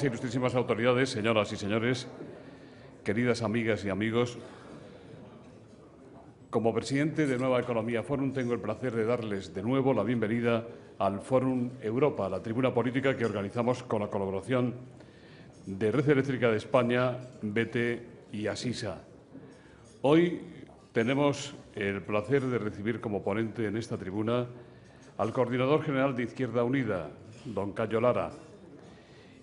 Y e autoridades, señoras y señores, queridas amigas y amigos, como presidente de Nueva Economía Forum tengo el placer de darles de nuevo la bienvenida al Fórum Europa, la tribuna política que organizamos con la colaboración de Red Eléctrica de España, BT y Asisa. Hoy tenemos el placer de recibir como ponente en esta tribuna al coordinador general de Izquierda Unida, don Cayo Lara,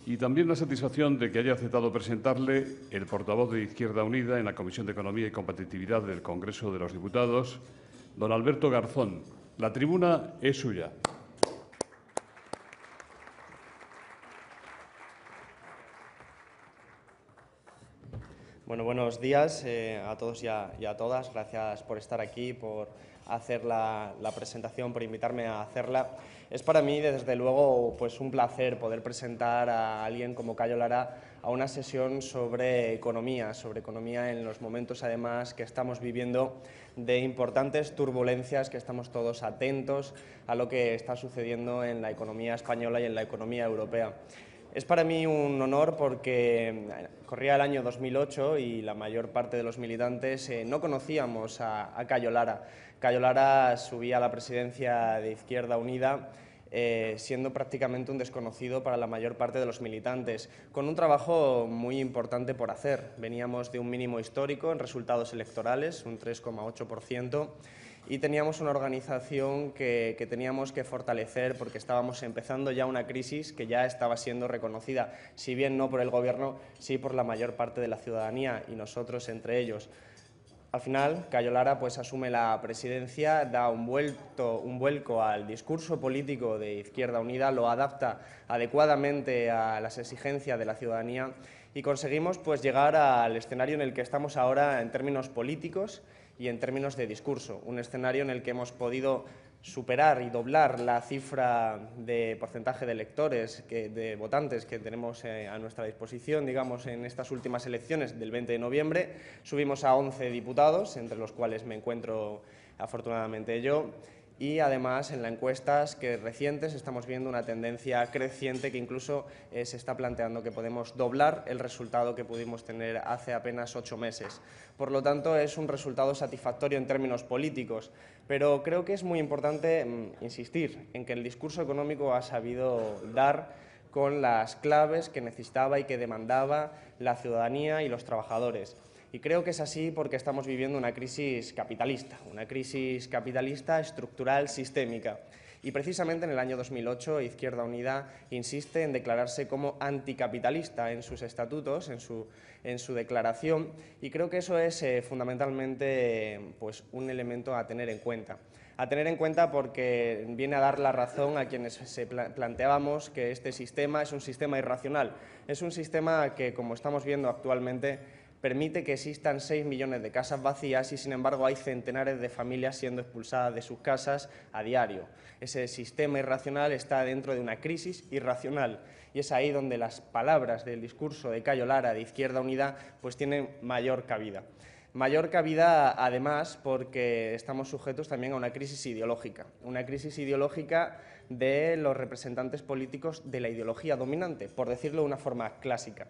y también la satisfacción de que haya aceptado presentarle el portavoz de Izquierda Unida en la Comisión de Economía y Competitividad del Congreso de los Diputados, don Alberto Garzón. La tribuna es suya. Bueno, buenos días eh, a todos y a, todas. Gracias por estar aquí, por hacer la, presentación, por invitarme a hacerla. Es para mí, desde luego, pues un placer poder presentar a alguien como Cayo Lara a una sesión sobre economía, sobre economía en los momentos, además, que estamos viviendo de importantes turbulencias, que estamos todos atentos a lo que está sucediendo en la economía española y en la economía europea. Es para mí un honor porque corría el año 2008 y la mayor parte de los militantes eh, no conocíamos a, a Cayo Lara. Cayo Lara subía a la presidencia de Izquierda Unida eh, siendo prácticamente un desconocido para la mayor parte de los militantes, con un trabajo muy importante por hacer. Veníamos de un mínimo histórico en resultados electorales, un 3,8%, y teníamos una organización que, teníamos que fortalecer porque estábamos empezando ya una crisis que ya estaba siendo reconocida, si bien no por el Gobierno, sí por la mayor parte de la ciudadanía y nosotros entre ellos. Al final, Cayo Lara pues, asume la presidencia, da un, vuelto, un vuelco al discurso político de Izquierda Unida, lo adapta adecuadamente a las exigencias de la ciudadanía y conseguimos pues, llegar al escenario en el que estamos ahora en términos políticos y en términos de discurso, un escenario en el que hemos podido superar y doblar la cifra de porcentaje de electores, que, de votantes que tenemos eh, a nuestra disposición, digamos, en estas últimas elecciones del 20 de noviembre. Subimos a 11 diputados, entre los cuales me encuentro afortunadamente yo, y además en las encuestas que recientes estamos viendo una tendencia creciente que incluso eh, se está planteando que podemos doblar el resultado que pudimos tener hace apenas ocho meses. Por lo tanto, es un resultado satisfactorio en términos políticos. Pero creo que es muy importante mm, insistir en que el discurso económico ha sabido dar con las claves que necesitaba y que demandaba la ciudadanía y los trabajadores. Y creo que es así porque estamos viviendo una crisis capitalista, una crisis capitalista estructural sistémica. Y precisamente en el año 2008 Izquierda Unida insiste en declararse como anticapitalista en sus estatutos, en su, en su declaración, y creo que eso es eh, fundamentalmente pues, un elemento a tener en cuenta a tener en cuenta porque viene a dar la razón a quienes se planteábamos que este sistema es un sistema irracional. Es un sistema que, como estamos viendo actualmente, permite que existan 6 millones de casas vacías y, sin embargo, hay centenares de familias siendo expulsadas de sus casas a diario. Ese sistema irracional está dentro de una crisis irracional y es ahí donde las palabras del discurso de Cayo Lara de Izquierda Unida pues tienen mayor cabida. Mayor cabida, además, porque estamos sujetos también a una crisis ideológica, una crisis ideológica de los representantes políticos de la ideología dominante, por decirlo de una forma clásica.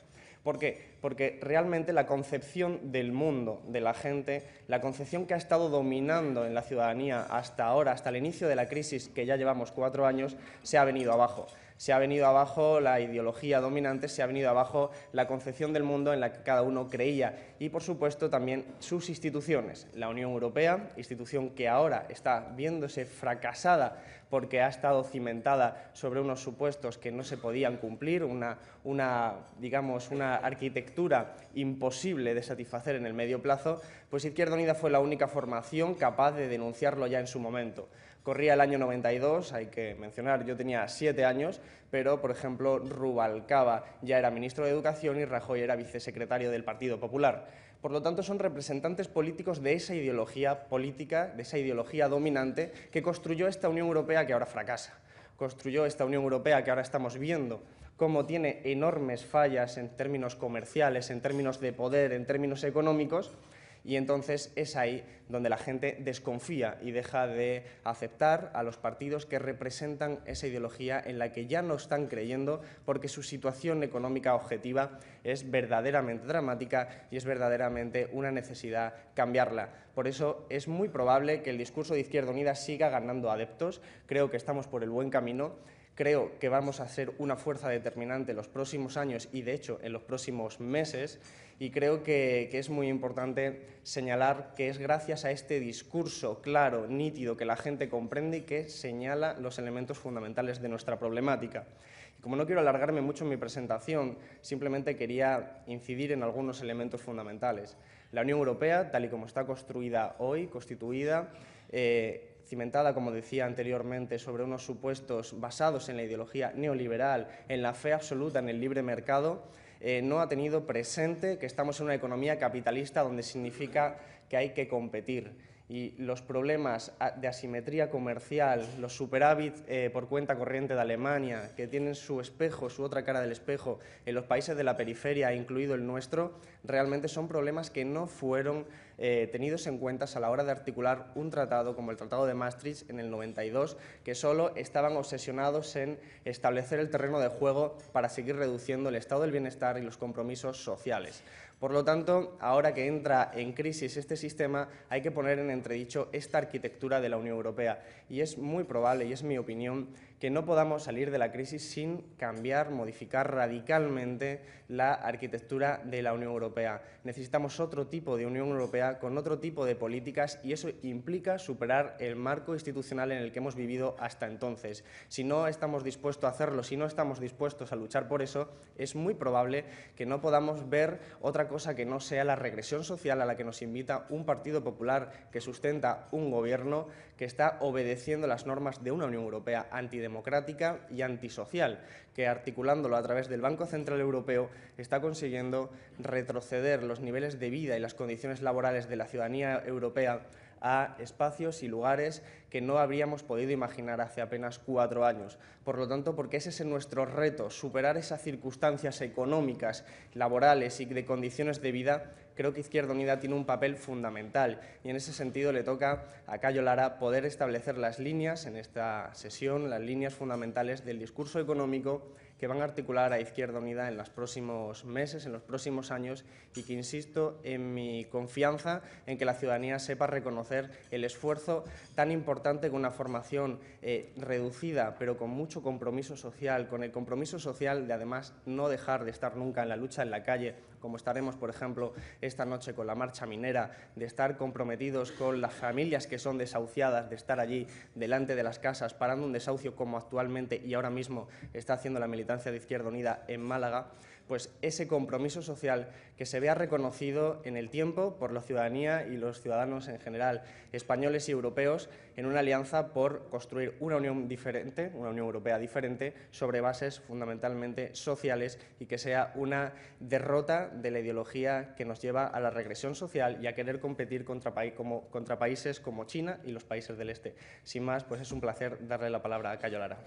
¿Por qué? Porque realmente la concepción del mundo, de la gente, la concepción que ha estado dominando en la ciudadanía hasta ahora, hasta el inicio de la crisis, que ya llevamos cuatro años, se ha venido abajo. Se ha venido abajo la ideología dominante, se ha venido abajo la concepción del mundo en la que cada uno creía y, por supuesto, también sus instituciones. La Unión Europea, institución que ahora está viéndose fracasada porque ha estado cimentada sobre unos supuestos que no se podían cumplir, una, digamos, una arquitectura imposible de satisfacer en el medio plazo, pues Izquierda Unida fue la única formación capaz de denunciarlo ya en su momento. Corría el año 92, hay que mencionar, yo tenía siete años, pero, por ejemplo, Rubalcaba ya era ministro de Educación y Rajoy era vicesecretario del Partido Popular por lo tanto son representantes políticos de esa ideología política, de esa ideología dominante que construyó esta Unión Europea que ahora fracasa, construyó esta Unión Europea que ahora estamos viendo cómo tiene enormes fallas en términos comerciales, en términos de poder, en términos económicos, y entonces es ahí donde la gente desconfía y deja de aceptar a los partidos que representan esa ideología en la que ya no están creyendo porque su situación económica objetiva es verdaderamente dramática y es verdaderamente una necesidad cambiarla. Por eso es muy probable que el discurso de Izquierda Unida siga ganando adeptos, creo que estamos por el buen camino Creo que vamos a ser una fuerza determinante en los próximos años y, de hecho, en los próximos meses. Y creo que, es muy importante señalar que es gracias a este discurso claro, nítido, que la gente comprende y que señala los elementos fundamentales de nuestra problemática. Y como no quiero alargarme mucho en mi presentación, simplemente quería incidir en algunos elementos fundamentales. La Unión Europea, tal y como está construida hoy, constituida, eh, cimentada, como decía anteriormente, sobre unos supuestos basados en la ideología neoliberal, en la fe absoluta en el libre mercado, eh, no ha tenido presente que estamos en una economía capitalista donde significa que hay que competir y los problemas de asimetría comercial, los superávit eh, por cuenta corriente de Alemania, que tienen su espejo, su otra cara del espejo, en los países de la periferia, incluido el nuestro, realmente son problemas que no fueron eh, tenidos en cuenta a la hora de articular un tratado como el Tratado de Maastricht en el 92, que solo estaban obsesionados en establecer el terreno de juego para seguir reduciendo el estado del bienestar y los compromisos sociales. Por lo tanto, ahora que entra en crisis este sistema, hay que poner en entredicho esta arquitectura de la Unión Europea. Y es muy probable, y es mi opinión, que no podamos salir de la crisis sin cambiar, modificar radicalmente la arquitectura de la Unión Europea. Necesitamos otro tipo de Unión Europea con otro tipo de políticas y eso implica superar el marco institucional en el que hemos vivido hasta entonces. Si no estamos dispuestos a hacerlo, si no estamos dispuestos a luchar por eso, es muy probable que no podamos ver otra cosa que no sea la regresión social a la que nos invita un Partido Popular que sustenta un gobierno que está obedeciendo las normas de una Unión Europea antidemocrática democrática y antisocial, que articulándolo a través del Banco Central Europeo está consiguiendo retroceder los niveles de vida y las condiciones laborales de la ciudadanía europea a espacios y lugares que no habríamos podido imaginar hace apenas cuatro años. Por lo tanto, porque ese es nuestro reto, superar esas circunstancias económicas, laborales y de condiciones de vida creo que Izquierda Unida tiene un papel fundamental y en ese sentido le toca a Cayo Lara poder establecer las líneas en esta sesión, las líneas fundamentales del discurso económico que van a articular a Izquierda Unida en los próximos meses, en los próximos años y que insisto en mi confianza en que la ciudadanía sepa reconocer el esfuerzo tan importante con una formación eh, reducida pero con mucho compromiso social, con el compromiso social de además no dejar de estar nunca en la lucha en la calle como estaremos, por ejemplo, esta noche con la marcha minera, de estar comprometidos con las familias que son desahuciadas, de estar allí delante de las casas, parando un desahucio como actualmente y ahora mismo está haciendo la militancia de Izquierda Unida en Málaga pues ese compromiso social que se vea reconocido en el tiempo por la ciudadanía y los ciudadanos en general, españoles y europeos, en una alianza por construir una unión diferente, una Unión Europea diferente, sobre bases fundamentalmente sociales y que sea una derrota de la ideología que nos lleva a la regresión social y a querer competir contra, países como China y los países del Este. Sin más, pues es un placer darle la palabra a Cayo Lara.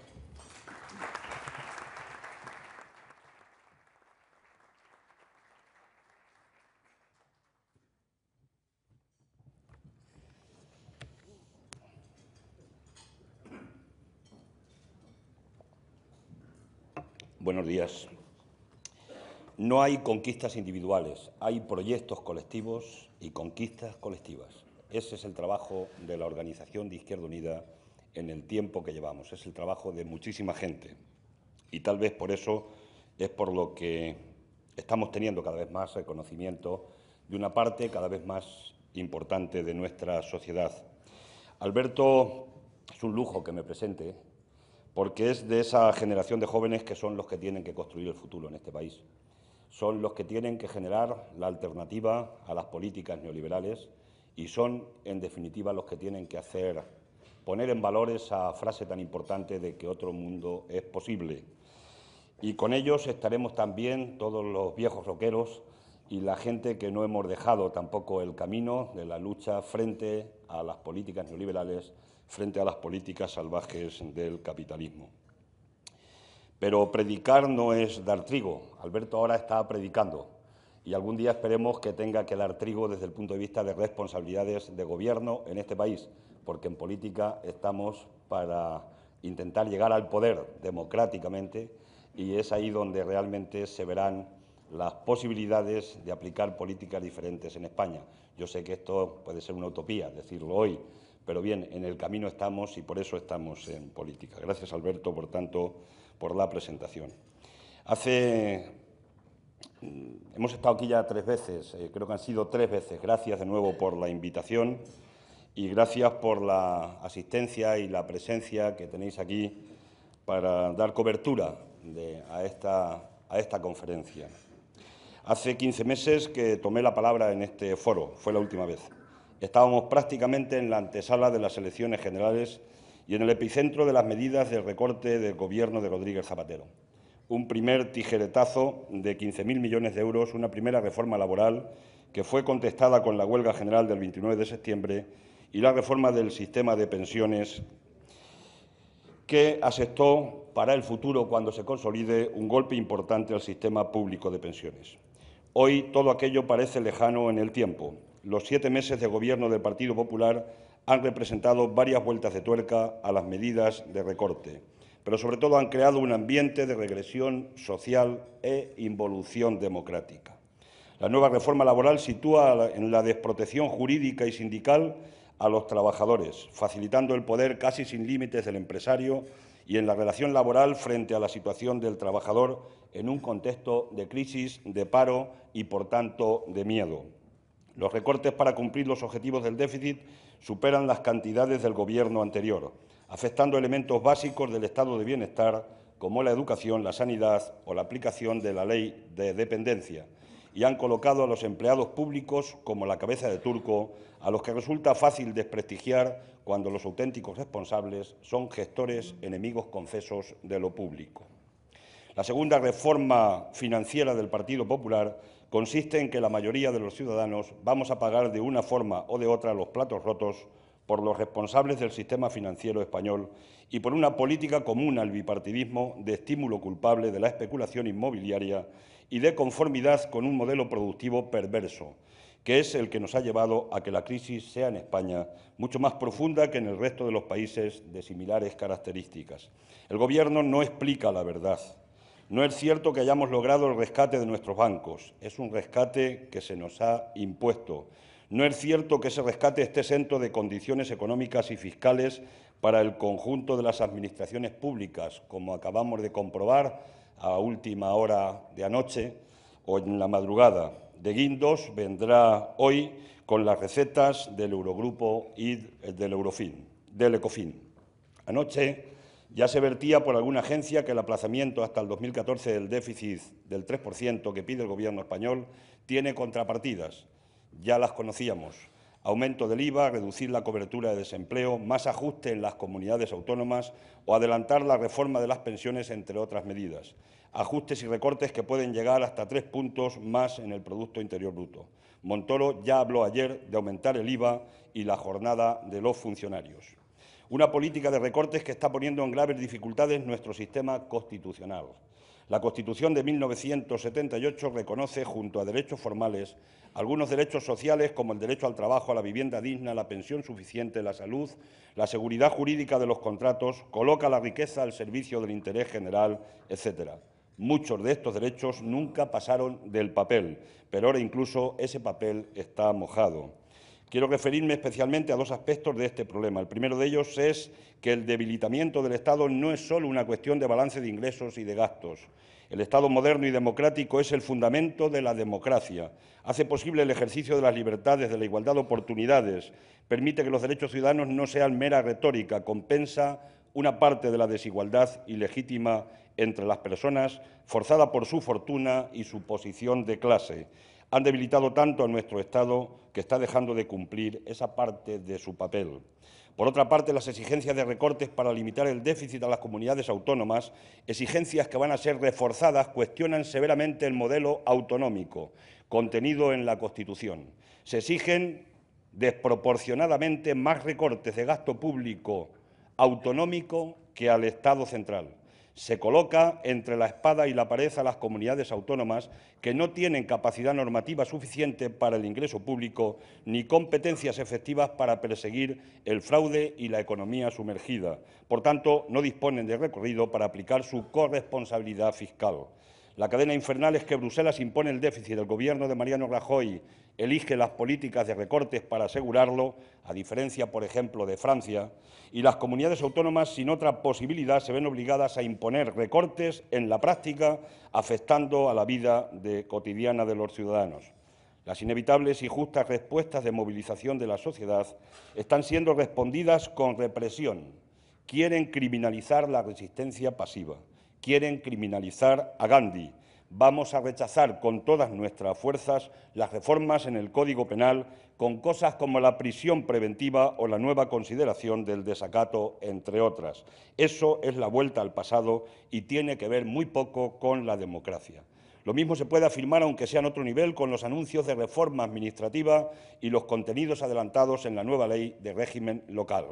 buenos días. No hay conquistas individuales, hay proyectos colectivos y conquistas colectivas. Ese es el trabajo de la organización de Izquierda Unida en el tiempo que llevamos. Es el trabajo de muchísima gente. Y tal vez por eso es por lo que estamos teniendo cada vez más reconocimiento de una parte cada vez más importante de nuestra sociedad. Alberto, es un lujo que me presente, porque es de esa generación de jóvenes que son los que tienen que construir el futuro en este país. Son los que tienen que generar la alternativa a las políticas neoliberales y son, en definitiva, los que tienen que hacer poner en valor esa frase tan importante de que otro mundo es posible. Y con ellos estaremos también todos los viejos roqueros y la gente que no hemos dejado tampoco el camino de la lucha frente a las políticas neoliberales frente a las políticas salvajes del capitalismo. Pero predicar no es dar trigo. Alberto ahora está predicando y algún día esperemos que tenga que dar trigo desde el punto de vista de responsabilidades de gobierno en este país, porque en política estamos para intentar llegar al poder democráticamente y es ahí donde realmente se verán las posibilidades de aplicar políticas diferentes en España. Yo sé que esto puede ser una utopía decirlo hoy, pero bien, en el camino estamos y por eso estamos en política. Gracias, Alberto, por tanto, por la presentación. Hace. Mm, hemos estado aquí ya tres veces, eh, creo que han sido tres veces. Gracias de nuevo por la invitación y gracias por la asistencia y la presencia que tenéis aquí para dar cobertura a, esta, a esta conferencia. Hace 15 meses que tomé la palabra en este foro, fue la última vez. Estábamos prácticamente en la antesala de las elecciones generales y en el epicentro de las medidas de recorte del Gobierno de Rodríguez Zapatero. Un primer tijeretazo de 15.000 millones de euros, una primera reforma laboral que fue contestada con la huelga general del 29 de septiembre y la reforma del sistema de pensiones que aceptó para el futuro, cuando se consolide, un golpe importante al sistema público de pensiones. Hoy todo aquello parece lejano en el tiempo, los siete meses de gobierno del Partido Popular han representado varias vueltas de tuerca a las medidas de recorte, pero sobre todo han creado un ambiente de regresión social e involución democrática. La nueva reforma laboral sitúa en la desprotección jurídica y sindical a los trabajadores, facilitando el poder casi sin límites del empresario y en la relación laboral frente a la situación del trabajador en un contexto de crisis, de paro y, por tanto, de miedo. Los recortes para cumplir los objetivos del déficit superan las cantidades del Gobierno anterior, afectando elementos básicos del estado de bienestar, como la educación, la sanidad o la aplicación de la ley de dependencia, y han colocado a los empleados públicos como la cabeza de turco, a los que resulta fácil desprestigiar cuando los auténticos responsables son gestores enemigos confesos de lo público. La segunda reforma financiera del Partido Popular consiste en que la mayoría de los ciudadanos vamos a pagar de una forma o de otra los platos rotos por los responsables del sistema financiero español y por una política común al bipartidismo de estímulo culpable de la especulación inmobiliaria y de conformidad con un modelo productivo perverso, que es el que nos ha llevado a que la crisis sea en España mucho más profunda que en el resto de los países de similares características. El Gobierno no explica la verdad, no es cierto que hayamos logrado el rescate de nuestros bancos, es un rescate que se nos ha impuesto. No es cierto que ese rescate esté exento de condiciones económicas y fiscales para el conjunto de las administraciones públicas, como acabamos de comprobar a última hora de anoche o en la madrugada. De Guindos vendrá hoy con las recetas del Eurogrupo y del Eurofin, del Ecofin. Anoche ya se vertía por alguna agencia que el aplazamiento hasta el 2014 del déficit del 3% que pide el Gobierno español tiene contrapartidas. Ya las conocíamos. Aumento del IVA, reducir la cobertura de desempleo, más ajuste en las comunidades autónomas o adelantar la reforma de las pensiones, entre otras medidas. Ajustes y recortes que pueden llegar hasta tres puntos más en el Producto Interior Bruto. Montoro ya habló ayer de aumentar el IVA y la jornada de los funcionarios. Una política de recortes que está poniendo en graves dificultades nuestro sistema constitucional. La Constitución de 1978 reconoce, junto a derechos formales, algunos derechos sociales como el derecho al trabajo, a la vivienda digna, la pensión suficiente, la salud, la seguridad jurídica de los contratos, coloca la riqueza al servicio del interés general, etc. Muchos de estos derechos nunca pasaron del papel, pero ahora incluso ese papel está mojado. Quiero referirme especialmente a dos aspectos de este problema. El primero de ellos es que el debilitamiento del Estado no es solo una cuestión de balance de ingresos y de gastos. El Estado moderno y democrático es el fundamento de la democracia. Hace posible el ejercicio de las libertades, de la igualdad de oportunidades. Permite que los derechos ciudadanos no sean mera retórica. Compensa una parte de la desigualdad ilegítima entre las personas, forzada por su fortuna y su posición de clase han debilitado tanto a nuestro Estado que está dejando de cumplir esa parte de su papel. Por otra parte, las exigencias de recortes para limitar el déficit a las comunidades autónomas, exigencias que van a ser reforzadas, cuestionan severamente el modelo autonómico contenido en la Constitución. Se exigen desproporcionadamente más recortes de gasto público autonómico que al Estado central se coloca entre la espada y la pared a las comunidades autónomas que no tienen capacidad normativa suficiente para el ingreso público ni competencias efectivas para perseguir el fraude y la economía sumergida. Por tanto, no disponen de recorrido para aplicar su corresponsabilidad fiscal. La cadena infernal es que Bruselas impone el déficit del Gobierno de Mariano Rajoy elige las políticas de recortes para asegurarlo, a diferencia, por ejemplo, de Francia, y las comunidades autónomas, sin otra posibilidad, se ven obligadas a imponer recortes en la práctica, afectando a la vida cotidiana de los ciudadanos. Las inevitables y justas respuestas de movilización de la sociedad están siendo respondidas con represión. Quieren criminalizar la resistencia pasiva, quieren criminalizar a Gandhi, vamos a rechazar con todas nuestras fuerzas las reformas en el Código Penal con cosas como la prisión preventiva o la nueva consideración del desacato, entre otras. Eso es la vuelta al pasado y tiene que ver muy poco con la democracia. Lo mismo se puede afirmar, aunque sea en otro nivel, con los anuncios de reforma administrativa y los contenidos adelantados en la nueva ley de régimen local.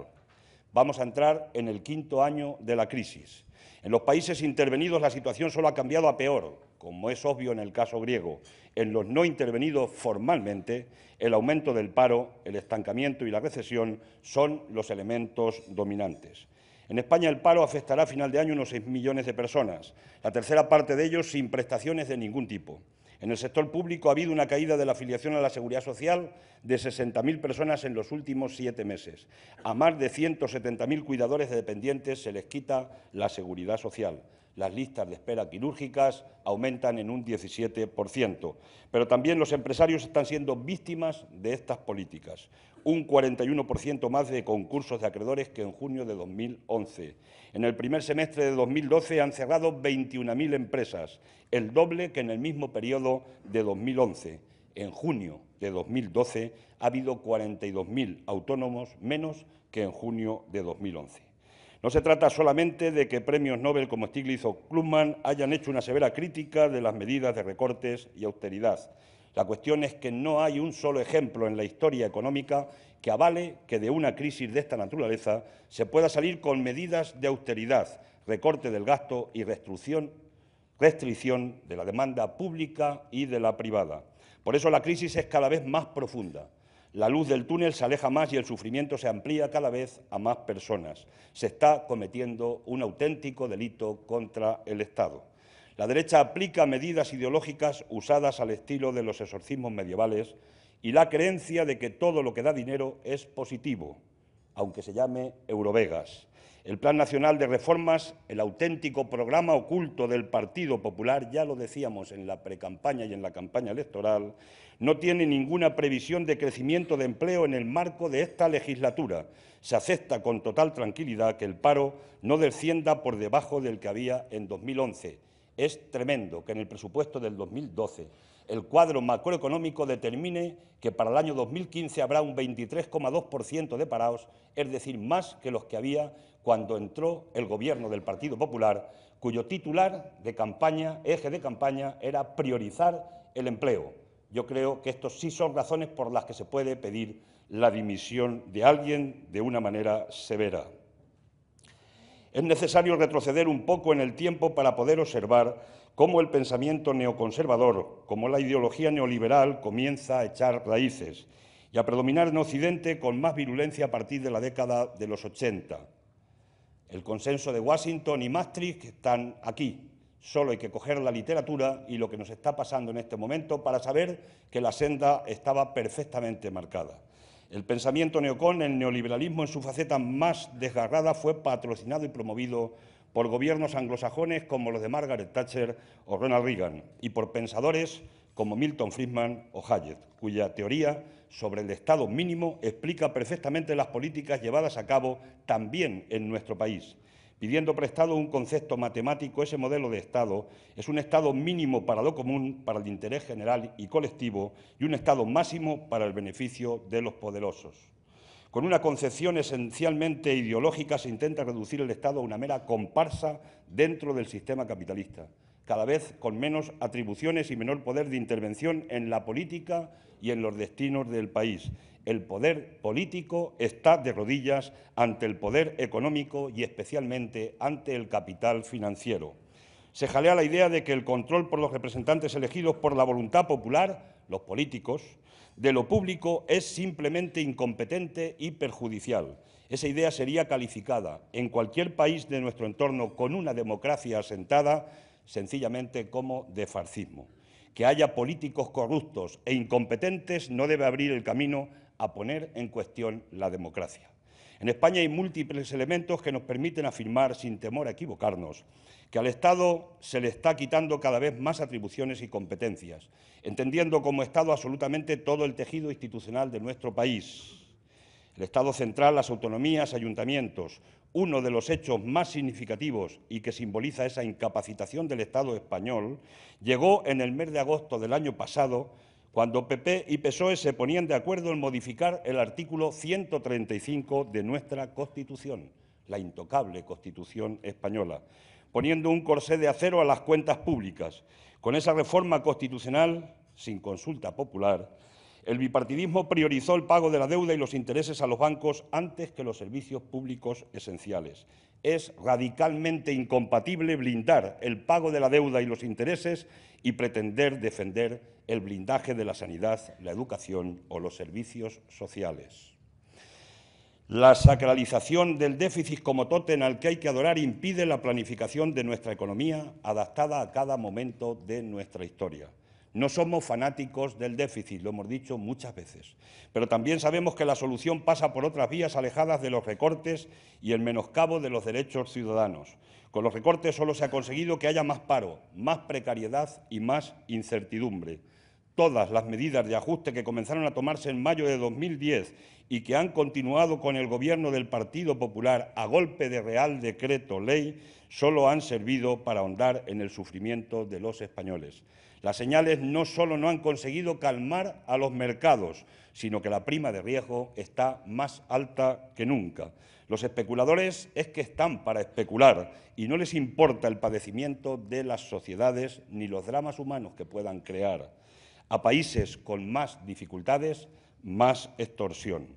Vamos a entrar en el quinto año de la crisis. En los países intervenidos la situación solo ha cambiado a peor, como es obvio en el caso griego. En los no intervenidos formalmente, el aumento del paro, el estancamiento y la recesión son los elementos dominantes. En España el paro afectará a final de año unos 6 millones de personas, la tercera parte de ellos sin prestaciones de ningún tipo. En el sector público ha habido una caída de la afiliación a la Seguridad Social de 60.000 personas en los últimos siete meses. A más de 170.000 cuidadores de dependientes se les quita la Seguridad Social. Las listas de espera quirúrgicas aumentan en un 17%. Pero también los empresarios están siendo víctimas de estas políticas un 41% más de concursos de acreedores que en junio de 2011. En el primer semestre de 2012 han cerrado 21.000 empresas, el doble que en el mismo periodo de 2011. En junio de 2012 ha habido 42.000 autónomos menos que en junio de 2011. No se trata solamente de que premios Nobel como Stiglitz o Klugman hayan hecho una severa crítica de las medidas de recortes y austeridad, la cuestión es que no hay un solo ejemplo en la historia económica que avale que de una crisis de esta naturaleza se pueda salir con medidas de austeridad, recorte del gasto y restricción, restricción de la demanda pública y de la privada. Por eso la crisis es cada vez más profunda. La luz del túnel se aleja más y el sufrimiento se amplía cada vez a más personas. Se está cometiendo un auténtico delito contra el Estado. La derecha aplica medidas ideológicas usadas al estilo de los exorcismos medievales y la creencia de que todo lo que da dinero es positivo, aunque se llame Eurovegas. El Plan Nacional de Reformas, el auténtico programa oculto del Partido Popular, ya lo decíamos en la precampaña y en la campaña electoral, no tiene ninguna previsión de crecimiento de empleo en el marco de esta legislatura. Se acepta con total tranquilidad que el paro no descienda por debajo del que había en 2011. Es tremendo que en el presupuesto del 2012 el cuadro macroeconómico determine que para el año 2015 habrá un 23,2% de parados, es decir, más que los que había cuando entró el gobierno del Partido Popular, cuyo titular de campaña, eje de campaña, era priorizar el empleo. Yo creo que estos sí son razones por las que se puede pedir la dimisión de alguien de una manera severa. Es necesario retroceder un poco en el tiempo para poder observar cómo el pensamiento neoconservador, como la ideología neoliberal, comienza a echar raíces y a predominar en Occidente con más virulencia a partir de la década de los 80. El consenso de Washington y Maastricht están aquí. Solo hay que coger la literatura y lo que nos está pasando en este momento para saber que la senda estaba perfectamente marcada. El pensamiento neocon, el neoliberalismo en su faceta más desgarrada, fue patrocinado y promovido por gobiernos anglosajones como los de Margaret Thatcher o Ronald Reagan y por pensadores como Milton Friedman o Hayek, cuya teoría sobre el Estado mínimo explica perfectamente las políticas llevadas a cabo también en nuestro país pidiendo prestado un concepto matemático, ese modelo de Estado es un Estado mínimo para lo común, para el interés general y colectivo, y un Estado máximo para el beneficio de los poderosos. Con una concepción esencialmente ideológica se intenta reducir el Estado a una mera comparsa dentro del sistema capitalista, cada vez con menos atribuciones y menor poder de intervención en la política y en los destinos del país, el poder político está de rodillas ante el poder económico y especialmente ante el capital financiero. Se jalea la idea de que el control por los representantes elegidos por la voluntad popular, los políticos, de lo público es simplemente incompetente y perjudicial. Esa idea sería calificada en cualquier país de nuestro entorno con una democracia asentada sencillamente como de farcismo. Que haya políticos corruptos e incompetentes no debe abrir el camino a poner en cuestión la democracia. En España hay múltiples elementos que nos permiten afirmar, sin temor a equivocarnos, que al Estado se le está quitando cada vez más atribuciones y competencias, entendiendo como Estado absolutamente todo el tejido institucional de nuestro país. El Estado central, las autonomías, ayuntamientos, uno de los hechos más significativos y que simboliza esa incapacitación del Estado español, llegó en el mes de agosto del año pasado cuando PP y PSOE se ponían de acuerdo en modificar el artículo 135 de nuestra Constitución, la intocable Constitución española, poniendo un corsé de acero a las cuentas públicas. Con esa reforma constitucional, sin consulta popular, el bipartidismo priorizó el pago de la deuda y los intereses a los bancos antes que los servicios públicos esenciales. Es radicalmente incompatible blindar el pago de la deuda y los intereses y pretender defender el blindaje de la sanidad, la educación o los servicios sociales. La sacralización del déficit como tótem al que hay que adorar impide la planificación de nuestra economía adaptada a cada momento de nuestra historia. No somos fanáticos del déficit, lo hemos dicho muchas veces, pero también sabemos que la solución pasa por otras vías alejadas de los recortes y el menoscabo de los derechos ciudadanos. Con los recortes solo se ha conseguido que haya más paro, más precariedad y más incertidumbre. Todas las medidas de ajuste que comenzaron a tomarse en mayo de 2010 y que han continuado con el Gobierno del Partido Popular a golpe de Real Decreto Ley solo han servido para ahondar en el sufrimiento de los españoles. Las señales no solo no han conseguido calmar a los mercados, sino que la prima de riesgo está más alta que nunca. Los especuladores es que están para especular y no les importa el padecimiento de las sociedades ni los dramas humanos que puedan crear. A países con más dificultades, más extorsión.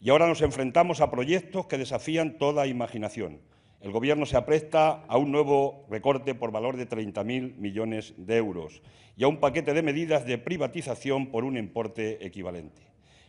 Y ahora nos enfrentamos a proyectos que desafían toda imaginación. El Gobierno se apresta a un nuevo recorte por valor de 30.000 millones de euros y a un paquete de medidas de privatización por un importe equivalente.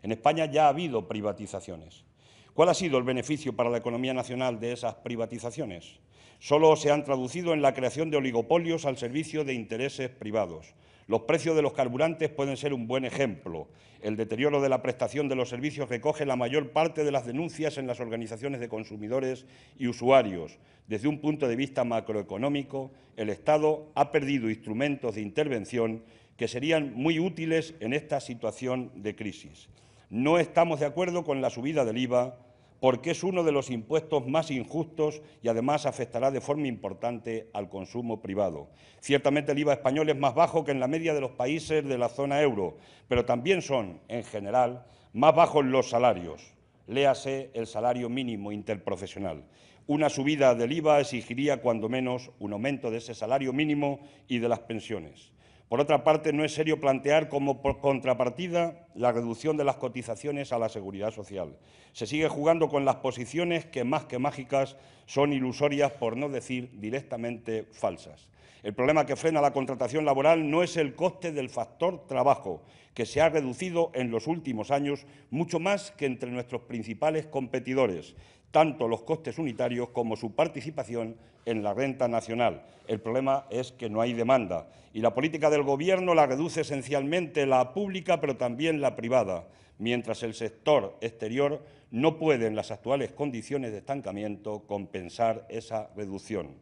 En España ya ha habido privatizaciones. ¿Cuál ha sido el beneficio para la economía nacional de esas privatizaciones? Solo se han traducido en la creación de oligopolios al servicio de intereses privados, los precios de los carburantes pueden ser un buen ejemplo. El deterioro de la prestación de los servicios recoge la mayor parte de las denuncias en las organizaciones de consumidores y usuarios. Desde un punto de vista macroeconómico, el Estado ha perdido instrumentos de intervención que serían muy útiles en esta situación de crisis. No estamos de acuerdo con la subida del IVA, porque es uno de los impuestos más injustos y además afectará de forma importante al consumo privado. Ciertamente el IVA español es más bajo que en la media de los países de la zona euro, pero también son, en general, más bajos los salarios. Léase el salario mínimo interprofesional. Una subida del IVA exigiría cuando menos un aumento de ese salario mínimo y de las pensiones. Por otra parte, no es serio plantear como contrapartida la reducción de las cotizaciones a la seguridad social. Se sigue jugando con las posiciones que más que mágicas son ilusorias, por no decir directamente falsas. El problema que frena la contratación laboral no es el coste del factor trabajo, que se ha reducido en los últimos años mucho más que entre nuestros principales competidores, tanto los costes unitarios como su participación en la renta nacional. El problema es que no hay demanda y la política del Gobierno la reduce esencialmente la pública pero también la privada, mientras el sector exterior no puede en las actuales condiciones de estancamiento compensar esa reducción.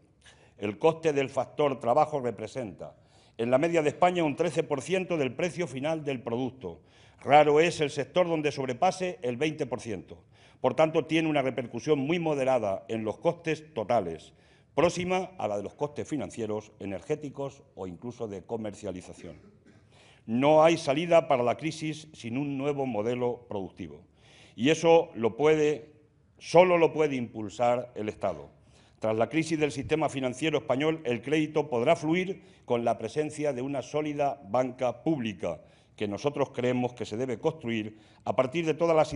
El coste del factor trabajo representa en la media de España un 13% del precio final del producto. Raro es el sector donde sobrepase el 20%. Por tanto, tiene una repercusión muy moderada en los costes totales, próxima a la de los costes financieros, energéticos o incluso de comercialización. No hay salida para la crisis sin un nuevo modelo productivo. Y eso lo puede, solo lo puede impulsar el Estado. Tras la crisis del sistema financiero español, el crédito podrá fluir con la presencia de una sólida banca pública, que nosotros creemos que se debe construir a partir de todas las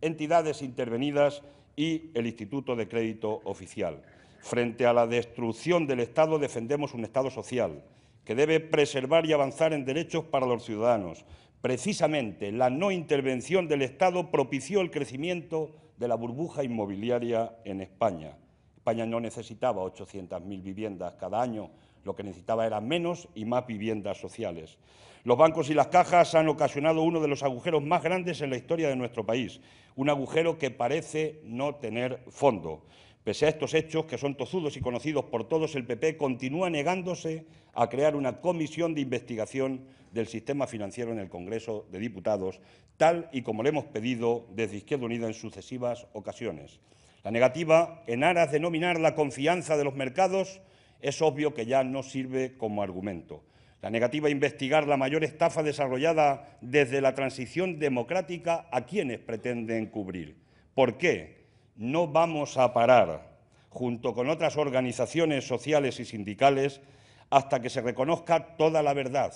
entidades intervenidas y el Instituto de Crédito Oficial. Frente a la destrucción del Estado defendemos un Estado social que debe preservar y avanzar en derechos para los ciudadanos. Precisamente la no intervención del Estado propició el crecimiento de la burbuja inmobiliaria en España. España no necesitaba 800.000 viviendas cada año, lo que necesitaba era menos y más viviendas sociales. Los bancos y las cajas han ocasionado uno de los agujeros más grandes en la historia de nuestro país, un agujero que parece no tener fondo. Pese a estos hechos, que son tozudos y conocidos por todos, el PP continúa negándose a crear una comisión de investigación del sistema financiero en el Congreso de Diputados, tal y como le hemos pedido desde Izquierda Unida en sucesivas ocasiones. La negativa, en aras de nominar la confianza de los mercados, es obvio que ya no sirve como argumento. La negativa a investigar la mayor estafa desarrollada desde la transición democrática a quienes pretenden cubrir. ¿Por qué? No vamos a parar, junto con otras organizaciones sociales y sindicales, hasta que se reconozca toda la verdad,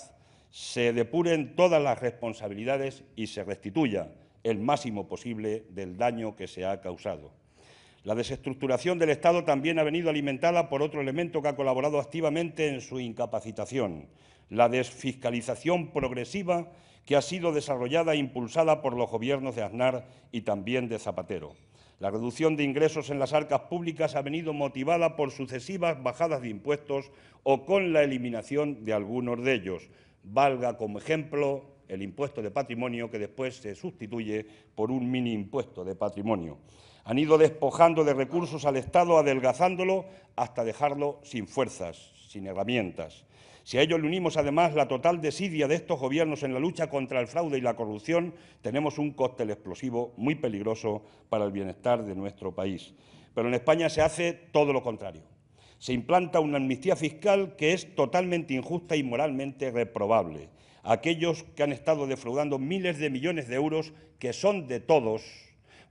se depuren todas las responsabilidades y se restituya el máximo posible del daño que se ha causado. La desestructuración del Estado también ha venido alimentada por otro elemento que ha colaborado activamente en su incapacitación, la desfiscalización progresiva que ha sido desarrollada e impulsada por los gobiernos de Aznar y también de Zapatero. La reducción de ingresos en las arcas públicas ha venido motivada por sucesivas bajadas de impuestos o con la eliminación de algunos de ellos. Valga como ejemplo el impuesto de patrimonio que después se sustituye por un mini impuesto de patrimonio. Han ido despojando de recursos al Estado, adelgazándolo hasta dejarlo sin fuerzas, sin herramientas. Si a ello le unimos además la total desidia de estos gobiernos en la lucha contra el fraude y la corrupción, tenemos un cóctel explosivo muy peligroso para el bienestar de nuestro país. Pero en España se hace todo lo contrario. Se implanta una amnistía fiscal que es totalmente injusta y moralmente reprobable. Aquellos que han estado defraudando miles de millones de euros, que son de todos,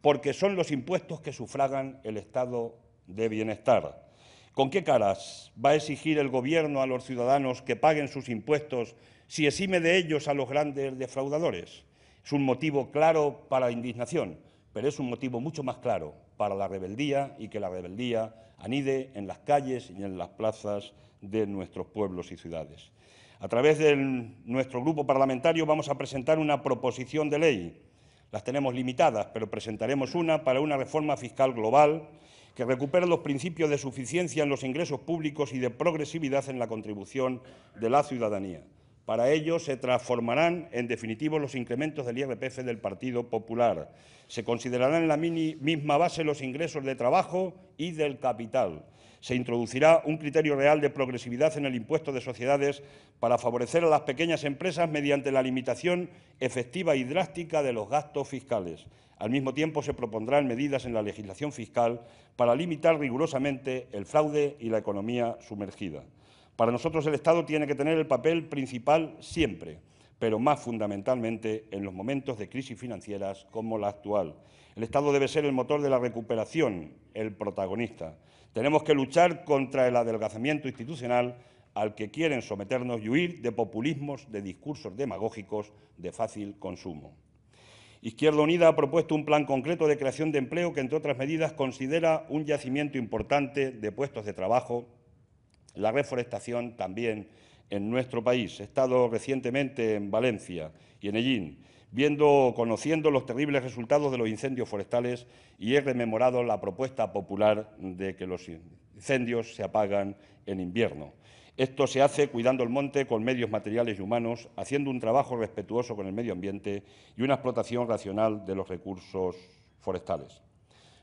porque son los impuestos que sufragan el estado de bienestar. ¿Con qué caras va a exigir el Gobierno a los ciudadanos que paguen sus impuestos si exime de ellos a los grandes defraudadores? Es un motivo claro para la indignación, pero es un motivo mucho más claro para la rebeldía y que la rebeldía anide en las calles y en las plazas de nuestros pueblos y ciudades. A través de nuestro grupo parlamentario vamos a presentar una proposición de ley las tenemos limitadas, pero presentaremos una para una reforma fiscal global que recupere los principios de suficiencia en los ingresos públicos y de progresividad en la contribución de la ciudadanía. Para ello se transformarán en definitivo los incrementos del IRPF del Partido Popular. Se considerarán en la misma base los ingresos de trabajo y del capital se introducirá un criterio real de progresividad en el impuesto de sociedades para favorecer a las pequeñas empresas mediante la limitación efectiva y drástica de los gastos fiscales. Al mismo tiempo, se propondrán medidas en la legislación fiscal para limitar rigurosamente el fraude y la economía sumergida. Para nosotros el Estado tiene que tener el papel principal siempre, pero más fundamentalmente en los momentos de crisis financieras como la actual. El Estado debe ser el motor de la recuperación, el protagonista. Tenemos que luchar contra el adelgazamiento institucional al que quieren someternos y huir de populismos, de discursos demagógicos de fácil consumo. Izquierda Unida ha propuesto un plan concreto de creación de empleo que, entre otras medidas, considera un yacimiento importante de puestos de trabajo, la reforestación también en nuestro país. He estado recientemente en Valencia y en Ellín viendo, conociendo los terribles resultados de los incendios forestales y he rememorado la propuesta popular de que los incendios se apagan en invierno. Esto se hace cuidando el monte con medios materiales y humanos, haciendo un trabajo respetuoso con el medio ambiente y una explotación racional de los recursos forestales.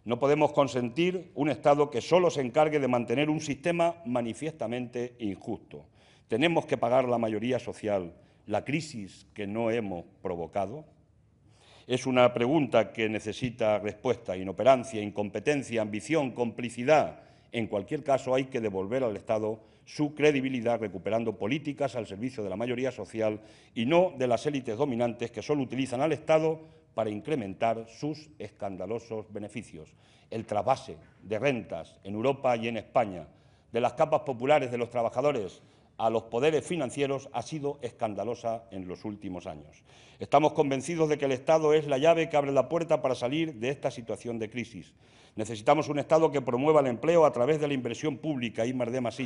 No podemos consentir un Estado que solo se encargue de mantener un sistema manifiestamente injusto. Tenemos que pagar la mayoría social, la crisis que no hemos provocado? Es una pregunta que necesita respuesta, inoperancia, incompetencia, ambición, complicidad. En cualquier caso, hay que devolver al Estado su credibilidad recuperando políticas al servicio de la mayoría social y no de las élites dominantes que solo utilizan al Estado para incrementar sus escandalosos beneficios. El trasvase de rentas en Europa y en España, de las capas populares de los trabajadores, a los poderes financieros ha sido escandalosa en los últimos años. Estamos convencidos de que el Estado es la llave que abre la puerta para salir de esta situación de crisis. Necesitamos un Estado que promueva el empleo a través de la inversión pública y más de más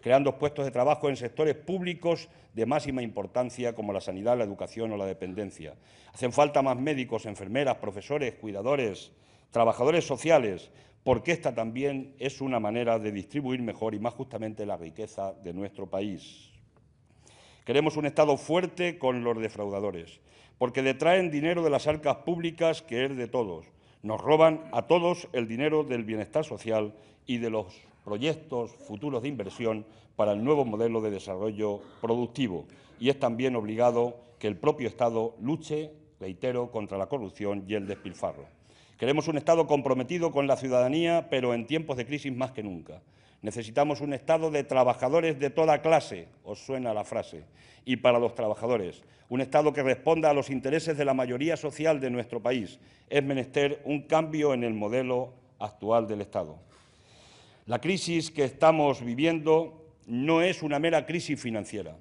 creando puestos de trabajo en sectores públicos de máxima importancia como la sanidad, la educación o la dependencia. Hacen falta más médicos, enfermeras, profesores, cuidadores, trabajadores sociales, porque esta también es una manera de distribuir mejor y más justamente la riqueza de nuestro país. Queremos un Estado fuerte con los defraudadores, porque detraen dinero de las arcas públicas que es de todos. Nos roban a todos el dinero del bienestar social y de los proyectos futuros de inversión para el nuevo modelo de desarrollo productivo. Y es también obligado que el propio Estado luche, reitero, contra la corrupción y el despilfarro. Queremos un Estado comprometido con la ciudadanía, pero en tiempos de crisis más que nunca. Necesitamos un Estado de trabajadores de toda clase, os suena la frase, y para los trabajadores. Un Estado que responda a los intereses de la mayoría social de nuestro país. Es menester un cambio en el modelo actual del Estado. La crisis que estamos viviendo no es una mera crisis financiera.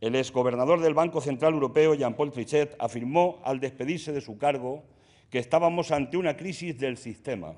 El exgobernador del Banco Central Europeo, Jean-Paul Trichet, afirmó al despedirse de su cargo que estábamos ante una crisis del sistema,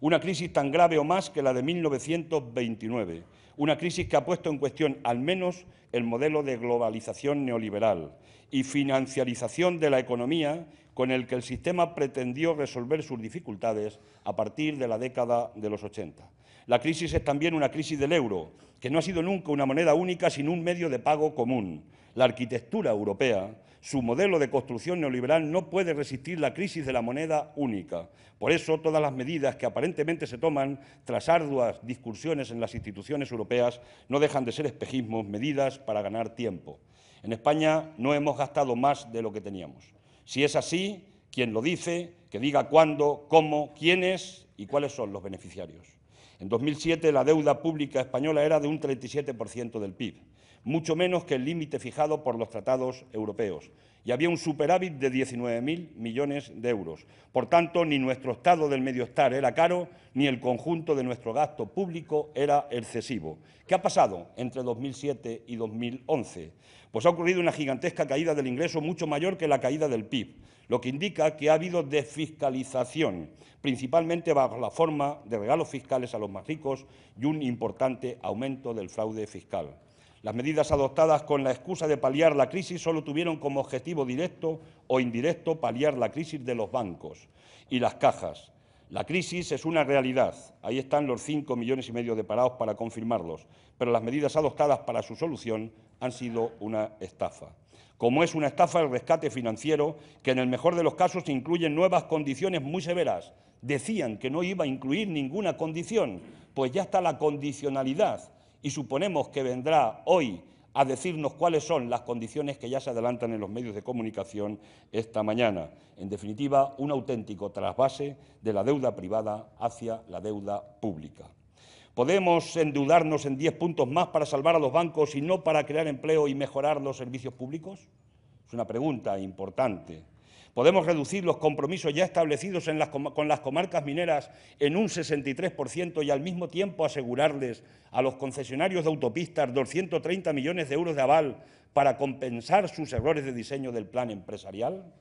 una crisis tan grave o más que la de 1929, una crisis que ha puesto en cuestión al menos el modelo de globalización neoliberal y financiarización de la economía con el que el sistema pretendió resolver sus dificultades a partir de la década de los 80. La crisis es también una crisis del euro, que no ha sido nunca una moneda única sin un medio de pago común. La arquitectura europea su modelo de construcción neoliberal no puede resistir la crisis de la moneda única. Por eso, todas las medidas que aparentemente se toman tras arduas discusiones en las instituciones europeas no dejan de ser espejismos, medidas para ganar tiempo. En España no hemos gastado más de lo que teníamos. Si es así, quien lo dice, que diga cuándo, cómo, quiénes y cuáles son los beneficiarios. En 2007 la deuda pública española era de un 37% del PIB mucho menos que el límite fijado por los tratados europeos. Y había un superávit de 19.000 millones de euros. Por tanto, ni nuestro estado del medioestar era caro, ni el conjunto de nuestro gasto público era excesivo. ¿Qué ha pasado entre 2007 y 2011? Pues ha ocurrido una gigantesca caída del ingreso mucho mayor que la caída del PIB, lo que indica que ha habido desfiscalización, principalmente bajo la forma de regalos fiscales a los más ricos y un importante aumento del fraude fiscal. Las medidas adoptadas con la excusa de paliar la crisis solo tuvieron como objetivo directo o indirecto paliar la crisis de los bancos y las cajas. La crisis es una realidad. Ahí están los cinco millones y medio de parados para confirmarlos. Pero las medidas adoptadas para su solución han sido una estafa. Como es una estafa el rescate financiero, que en el mejor de los casos incluye nuevas condiciones muy severas. Decían que no iba a incluir ninguna condición, pues ya está la condicionalidad y suponemos que vendrá hoy a decirnos cuáles son las condiciones que ya se adelantan en los medios de comunicación esta mañana. En definitiva, un auténtico trasvase de la deuda privada hacia la deuda pública. Podemos endeudarnos en 10 puntos más para salvar a los bancos y no para crear empleo y mejorar los servicios públicos. Es una pregunta importante Podemos reducir los compromisos ya establecidos con las comarcas mineras en un 63% y al mismo tiempo asegurarles a los concesionarios de autopistas 230 millones de euros de aval para compensar sus errores de diseño del plan empresarial.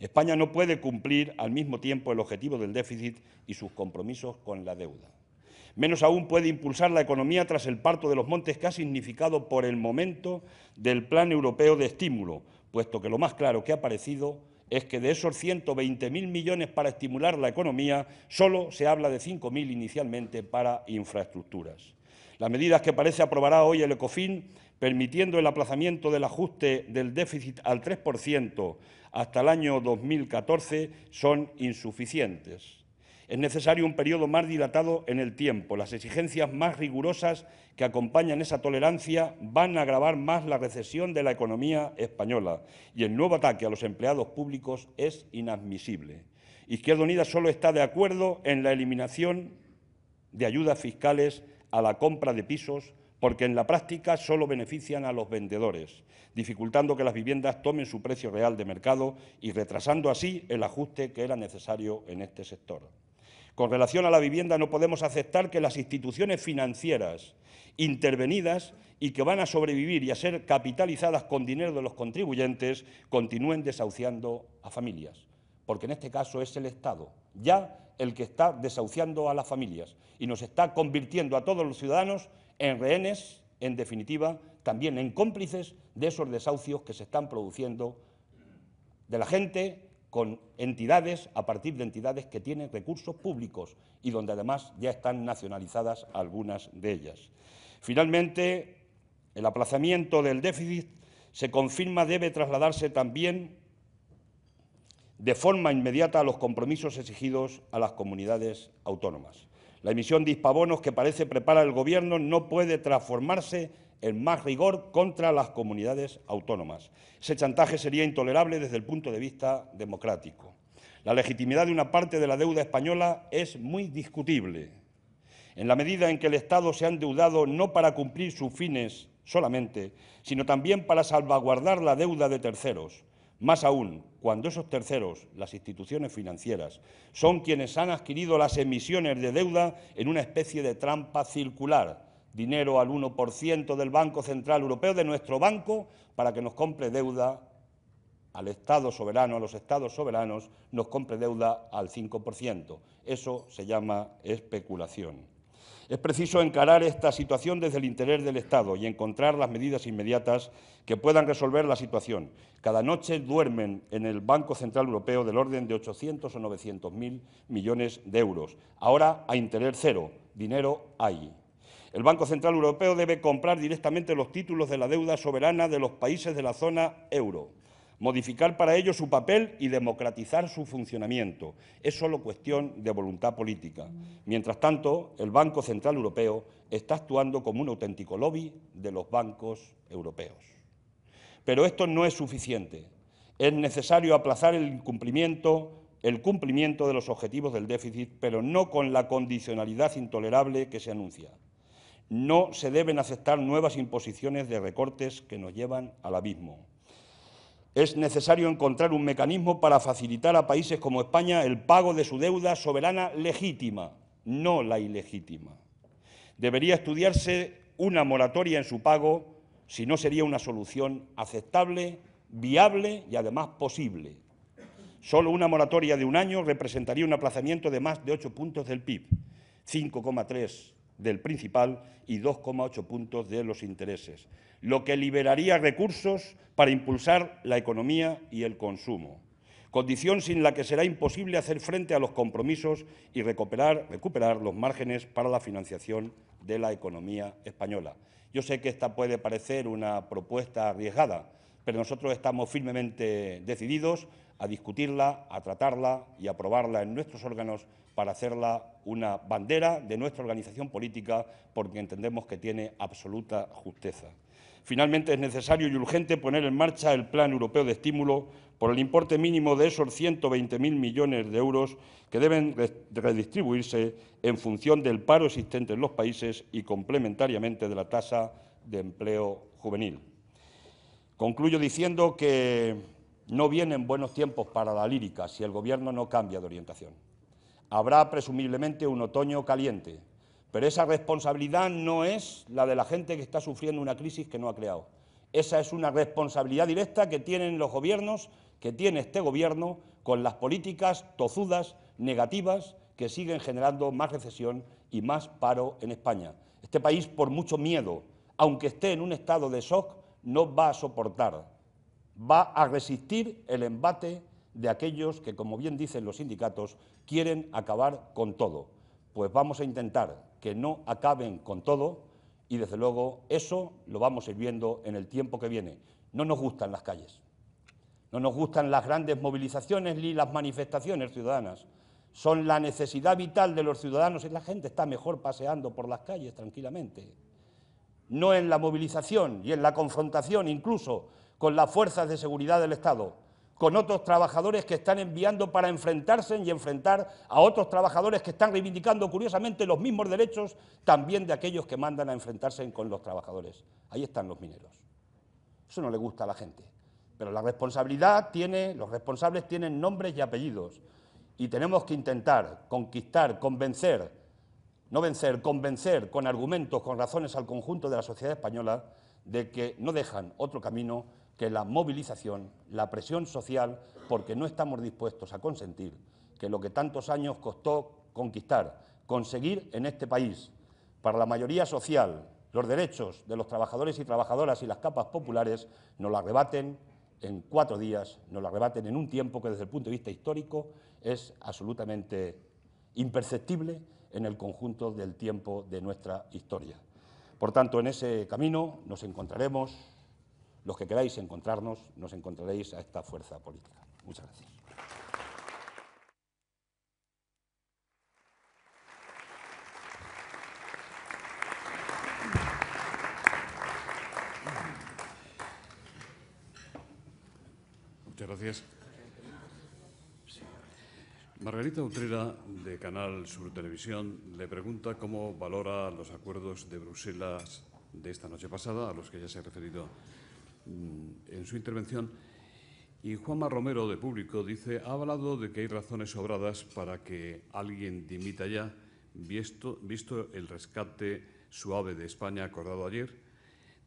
España no puede cumplir al mismo tiempo el objetivo del déficit y sus compromisos con la deuda. Menos aún puede impulsar la economía tras el parto de los montes que ha significado por el momento del Plan Europeo de Estímulo, puesto que lo más claro que ha aparecido es que de esos 120.000 millones para estimular la economía, solo se habla de 5.000 inicialmente para infraestructuras. Las medidas que parece aprobará hoy el ECOFIN, permitiendo el aplazamiento del ajuste del déficit al 3% hasta el año 2014, son insuficientes. Es necesario un periodo más dilatado en el tiempo. Las exigencias más rigurosas que acompañan esa tolerancia van a agravar más la recesión de la economía española y el nuevo ataque a los empleados públicos es inadmisible. Izquierda Unida solo está de acuerdo en la eliminación de ayudas fiscales a la compra de pisos porque en la práctica solo benefician a los vendedores, dificultando que las viviendas tomen su precio real de mercado y retrasando así el ajuste que era necesario en este sector. Con relación a la vivienda, no podemos aceptar que las instituciones financieras intervenidas y que van a sobrevivir y a ser capitalizadas con dinero de los contribuyentes continúen desahuciando a familias, porque en este caso es el Estado, ya el que está desahuciando a las familias y nos está convirtiendo a todos los ciudadanos en rehenes, en definitiva, también en cómplices de esos desahucios que se están produciendo de la gente con entidades a partir de entidades que tienen recursos públicos y donde además ya están nacionalizadas algunas de ellas. Finalmente, el aplazamiento del déficit se confirma debe trasladarse también de forma inmediata a los compromisos exigidos a las comunidades autónomas. La emisión de hispabonos que parece prepara el Gobierno no puede transformarse en más rigor contra las comunidades autónomas. Ese chantaje sería intolerable desde el punto de vista democrático. La legitimidad de una parte de la deuda española es muy discutible, en la medida en que el Estado se ha endeudado no para cumplir sus fines solamente, sino también para salvaguardar la deuda de terceros. Más aún, cuando esos terceros, las instituciones financieras, son quienes han adquirido las emisiones de deuda en una especie de trampa circular, dinero al 1% del Banco Central Europeo, de nuestro banco, para que nos compre deuda al Estado soberano, a los Estados soberanos, nos compre deuda al 5%. Eso se llama especulación. Es preciso encarar esta situación desde el interés del Estado y encontrar las medidas inmediatas que puedan resolver la situación. Cada noche duermen en el Banco Central Europeo del orden de 800 o 900 mil millones de euros. Ahora a interés cero, dinero hay. El Banco Central Europeo debe comprar directamente los títulos de la deuda soberana de los países de la zona euro, modificar para ello su papel y democratizar su funcionamiento. Es solo cuestión de voluntad política. Mientras tanto, el Banco Central Europeo está actuando como un auténtico lobby de los bancos europeos. Pero esto no es suficiente. Es necesario aplazar el cumplimiento el cumplimiento de los objetivos del déficit, pero no con la condicionalidad intolerable que se anuncia. No se deben aceptar nuevas imposiciones de recortes que nos llevan al abismo. Es necesario encontrar un mecanismo para facilitar a países como España el pago de su deuda soberana legítima, no la ilegítima. Debería estudiarse una moratoria en su pago, si no sería una solución aceptable, viable y además posible. Solo una moratoria de un año representaría un aplazamiento de más de ocho puntos del PIB, 5,3 del principal y 2,8 puntos de los intereses, lo que liberaría recursos para impulsar la economía y el consumo, condición sin la que será imposible hacer frente a los compromisos y recuperar, recuperar los márgenes para la financiación de la economía española. Yo sé que esta puede parecer una propuesta arriesgada, pero nosotros estamos firmemente decididos a discutirla, a tratarla y a aprobarla en nuestros órganos para hacerla una bandera de nuestra organización política porque entendemos que tiene absoluta justeza. Finalmente, es necesario y urgente poner en marcha el Plan Europeo de Estímulo por el importe mínimo de esos 120.000 millones de euros que deben redistribuirse en función del paro existente en los países y complementariamente de la tasa de empleo juvenil. Concluyo diciendo que no vienen buenos tiempos para la lírica si el Gobierno no cambia de orientación. Habrá presumiblemente un otoño caliente, pero esa responsabilidad no es la de la gente que está sufriendo una crisis que no ha creado. Esa es una responsabilidad directa que tienen los gobiernos, que tiene este gobierno, con las políticas tozudas, negativas, que siguen generando más recesión y más paro en España. Este país, por mucho miedo, aunque esté en un estado de shock, no va a soportar, va a resistir el embate de aquellos que, como bien dicen los sindicatos, quieren acabar con todo. Pues vamos a intentar que no acaben con todo y, desde luego, eso lo vamos a ir viendo en el tiempo que viene. No nos gustan las calles, no nos gustan las grandes movilizaciones ni las manifestaciones ciudadanas. Son la necesidad vital de los ciudadanos y la gente está mejor paseando por las calles tranquilamente. No en la movilización y en la confrontación incluso con las fuerzas de seguridad del Estado con otros trabajadores que están enviando para enfrentarse y enfrentar a otros trabajadores que están reivindicando curiosamente los mismos derechos también de aquellos que mandan a enfrentarse con los trabajadores. Ahí están los mineros. Eso no le gusta a la gente. Pero la responsabilidad tiene, los responsables tienen nombres y apellidos. Y tenemos que intentar conquistar, convencer, no vencer, convencer con argumentos, con razones al conjunto de la sociedad española de que no dejan otro camino que la movilización, la presión social, porque no estamos dispuestos a consentir que lo que tantos años costó conquistar, conseguir en este país, para la mayoría social, los derechos de los trabajadores y trabajadoras y las capas populares, nos la arrebaten en cuatro días, nos la arrebaten en un tiempo que desde el punto de vista histórico es absolutamente imperceptible en el conjunto del tiempo de nuestra historia. Por tanto, en ese camino nos encontraremos los que queráis encontrarnos, nos encontraréis a esta fuerza política. Muchas gracias. Muchas gracias. Margarita Utrera, de Canal Sur Televisión, le pregunta cómo valora los acuerdos de Bruselas de esta noche pasada, a los que ya se ha referido Mm, en su intervención. Y Juanma Romero, de Público, dice, ha hablado de que hay razones sobradas para que alguien dimita ya, visto, visto el rescate suave de España acordado ayer.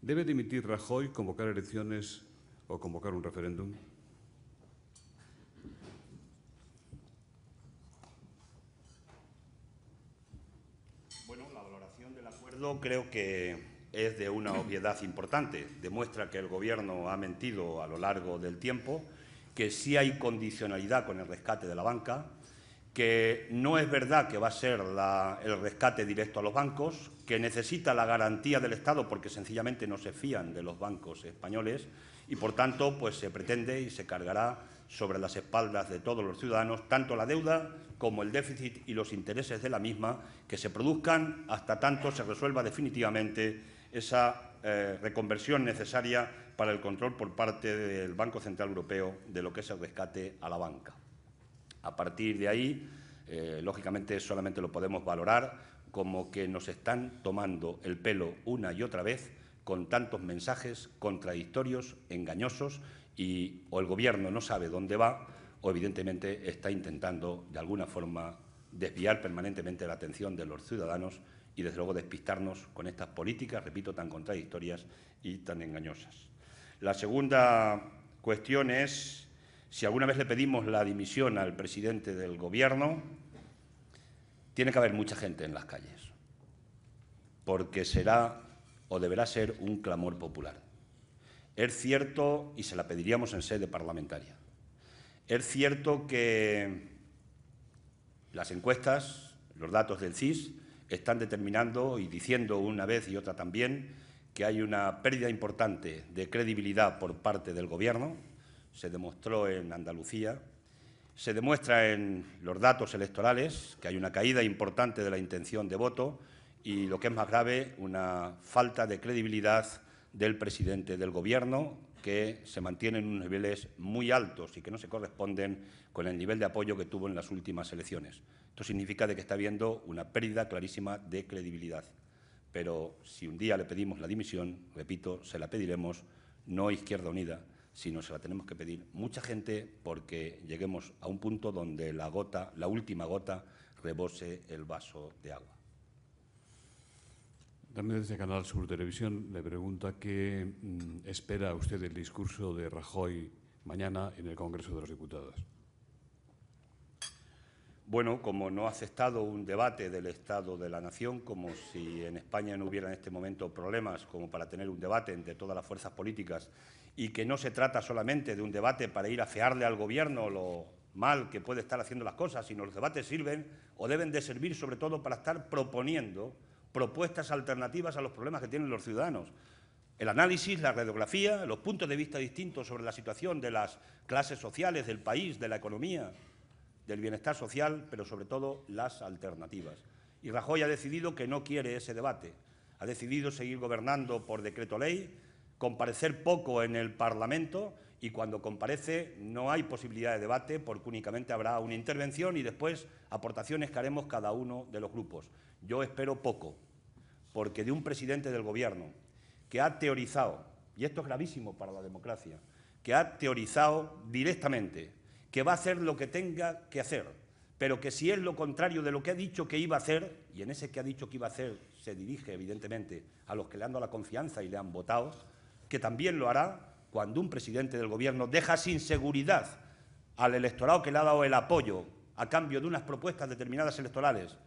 ¿Debe dimitir Rajoy, convocar elecciones o convocar un referéndum? Bueno, la valoración del acuerdo creo que es de una obviedad importante. Demuestra que el Gobierno ha mentido a lo largo del tiempo, que sí hay condicionalidad con el rescate de la banca, que no es verdad que va a ser el rescate directo a los bancos, que necesita la garantía del Estado porque sencillamente no se fían de los bancos españoles y, por tanto, pues se pretende y se cargará sobre las espaldas de todos los ciudadanos tanto la deuda como el déficit y los intereses de la misma que se produzcan hasta tanto se resuelva definitivamente esa eh, reconversión necesaria para el control por parte del Banco Central Europeo de lo que es el rescate a la banca. A partir de ahí, eh, lógicamente, solamente lo podemos valorar como que nos están tomando el pelo una y otra vez con tantos mensajes contradictorios, engañosos, y o el Gobierno no sabe dónde va, o evidentemente está intentando, de alguna forma, desviar permanentemente la atención de los ciudadanos y, desde luego, despistarnos con estas políticas, repito, tan contradictorias y tan engañosas. La segunda cuestión es si alguna vez le pedimos la dimisión al presidente del Gobierno, tiene que haber mucha gente en las calles, porque será o deberá ser un clamor popular. Es cierto, y se la pediríamos en sede parlamentaria, es cierto que las encuestas, los datos del CIS, están determinando y diciendo una vez y otra también que hay una pérdida importante de credibilidad por parte del Gobierno. Se demostró en Andalucía, se demuestra en los datos electorales que hay una caída importante de la intención de voto y, lo que es más grave, una falta de credibilidad del presidente del Gobierno que se mantiene en unos niveles muy altos y que no se corresponden con el nivel de apoyo que tuvo en las últimas elecciones. Esto significa de que está habiendo una pérdida clarísima de credibilidad. Pero si un día le pedimos la dimisión, repito, se la pediremos, no Izquierda Unida, sino se la tenemos que pedir mucha gente porque lleguemos a un punto donde la gota, la última gota, rebose el vaso de agua. También desde Canal Sur Televisión le pregunta qué mm, espera usted del discurso de Rajoy mañana en el Congreso de los Diputados bueno, como no ha aceptado un debate del Estado de la Nación, como si en España no hubiera en este momento problemas como para tener un debate entre todas las fuerzas políticas y que no se trata solamente de un debate para ir a fearle al Gobierno lo mal que puede estar haciendo las cosas, sino los debates sirven o deben de servir sobre todo para estar proponiendo propuestas alternativas a los problemas que tienen los ciudadanos. El análisis, la radiografía, los puntos de vista distintos sobre la situación de las clases sociales, del país, de la economía, del bienestar social, pero sobre todo las alternativas. Y Rajoy ha decidido que no quiere ese debate. Ha decidido seguir gobernando por decreto ley, comparecer poco en el Parlamento y cuando comparece no hay posibilidad de debate porque únicamente habrá una intervención y después aportaciones que haremos cada uno de los grupos. Yo espero poco, porque de un presidente del Gobierno que ha teorizado, y esto es gravísimo para la democracia, que ha teorizado directamente que va a hacer lo que tenga que hacer, pero que si es lo contrario de lo que ha dicho que iba a hacer, y en ese que ha dicho que iba a hacer se dirige evidentemente a los que le han dado la confianza y le han votado, que también lo hará cuando un presidente del Gobierno deja sin seguridad al electorado que le ha dado el apoyo a cambio de unas propuestas determinadas electorales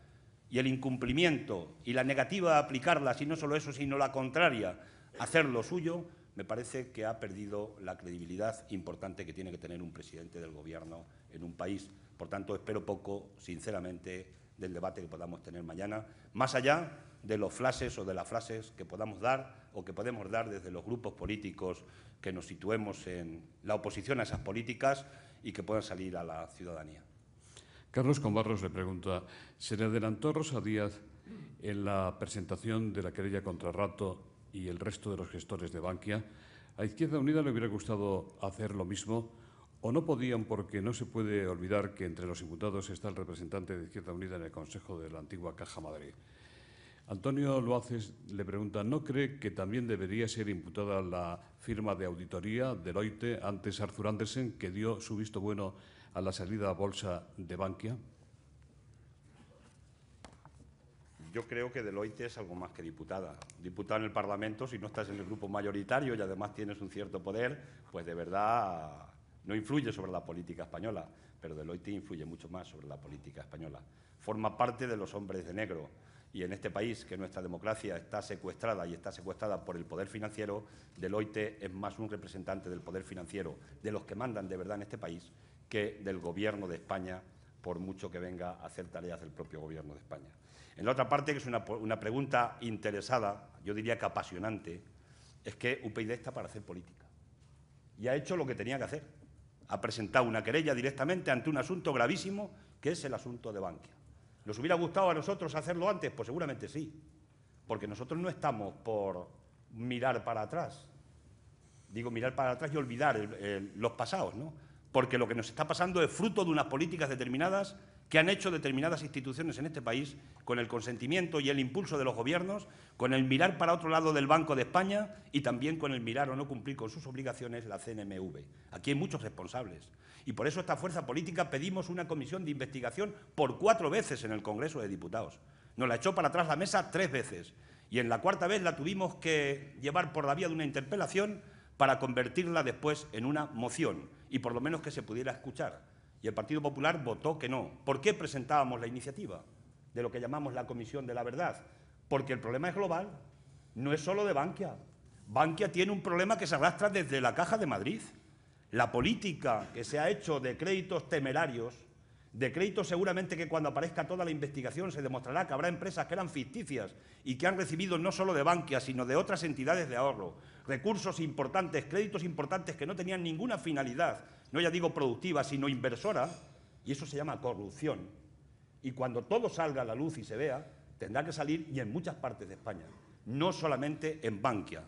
y el incumplimiento y la negativa a aplicarlas, y no solo eso, sino la contraria, hacer lo suyo, me parece que ha perdido la credibilidad importante que tiene que tener un presidente del Gobierno en un país. Por tanto, espero poco, sinceramente, del debate que podamos tener mañana, más allá de los flashes o de las frases que podamos dar o que podemos dar desde los grupos políticos que nos situemos en la oposición a esas políticas y que puedan salir a la ciudadanía. Carlos Combarros le pregunta, ¿se le adelantó Rosa Díaz en la presentación de la querella contra Rato y el resto de los gestores de Bankia, a Izquierda Unida le hubiera gustado hacer lo mismo o no podían porque no se puede olvidar que entre los imputados está el representante de Izquierda Unida en el Consejo de la antigua Caja Madrid. Antonio Loaces le pregunta, ¿no cree que también debería ser imputada la firma de auditoría Deloitte antes Arthur Andersen que dio su visto bueno a la salida a bolsa de Bankia? yo creo que Deloitte es algo más que diputada. Diputada en el Parlamento, si no estás en el grupo mayoritario y además tienes un cierto poder, pues de verdad no influye sobre la política española, pero Deloitte influye mucho más sobre la política española. Forma parte de los hombres de negro y en este país, que nuestra democracia está secuestrada y está secuestrada por el poder financiero, Deloitte es más un representante del poder financiero, de los que mandan de verdad en este país, que del Gobierno de España, por mucho que venga a hacer tareas del propio Gobierno de España. En la otra parte, que es una, pregunta interesada, yo diría que apasionante, es que UPyD está para hacer política. Y ha hecho lo que tenía que hacer. Ha presentado una querella directamente ante un asunto gravísimo, que es el asunto de Bankia. ¿Nos hubiera gustado a nosotros hacerlo antes? Pues seguramente sí, porque nosotros no estamos por mirar para atrás. Digo, mirar para atrás y olvidar los pasados, ¿no? Porque lo que nos está pasando es fruto de unas políticas determinadas que han hecho determinadas instituciones en este país con el consentimiento y el impulso de los gobiernos, con el mirar para otro lado del Banco de España y también con el mirar o no cumplir con sus obligaciones la CNMV. Aquí hay muchos responsables y por eso esta fuerza política pedimos una comisión de investigación por cuatro veces en el Congreso de Diputados. Nos la echó para atrás la mesa tres veces y en la cuarta vez la tuvimos que llevar por la vía de una interpelación para convertirla después en una moción y por lo menos que se pudiera escuchar y el Partido Popular votó que no. ¿Por qué presentábamos la iniciativa de lo que llamamos la Comisión de la Verdad? Porque el problema es global, no es solo de Bankia. Bankia tiene un problema que se arrastra desde la Caja de Madrid. La política que se ha hecho de créditos temerarios, de créditos seguramente que cuando aparezca toda la investigación se demostrará que habrá empresas que eran ficticias y que han recibido no solo de Bankia, sino de otras entidades de ahorro, recursos importantes, créditos importantes que no tenían ninguna finalidad no ya digo productiva, sino inversora, y eso se llama corrupción. Y cuando todo salga a la luz y se vea, tendrá que salir y en muchas partes de España, no solamente en Bankia,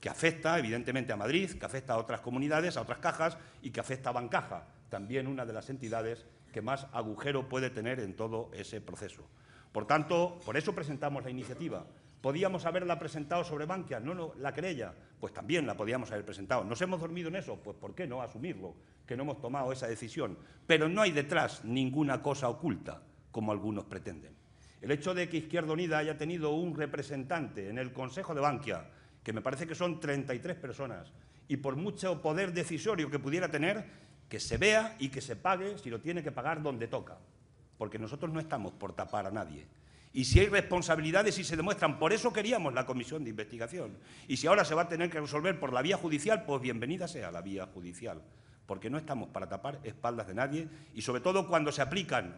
que afecta evidentemente a Madrid, que afecta a otras comunidades, a otras cajas y que afecta a Bancaja, también una de las entidades que más agujero puede tener en todo ese proceso. Por tanto, por eso presentamos la iniciativa, ¿Podíamos haberla presentado sobre Bankia? No, no, la querella. Pues también la podíamos haber presentado. ¿Nos hemos dormido en eso? Pues ¿por qué no asumirlo? Que no hemos tomado esa decisión. Pero no hay detrás ninguna cosa oculta, como algunos pretenden. El hecho de que Izquierda Unida haya tenido un representante en el Consejo de Bankia, que me parece que son 33 personas, y por mucho poder decisorio que pudiera tener, que se vea y que se pague si lo tiene que pagar donde toca. Porque nosotros no estamos por tapar a nadie. Y si hay responsabilidades y se demuestran, por eso queríamos la comisión de investigación. Y si ahora se va a tener que resolver por la vía judicial, pues bienvenida sea la vía judicial, porque no estamos para tapar espaldas de nadie y sobre todo cuando se aplican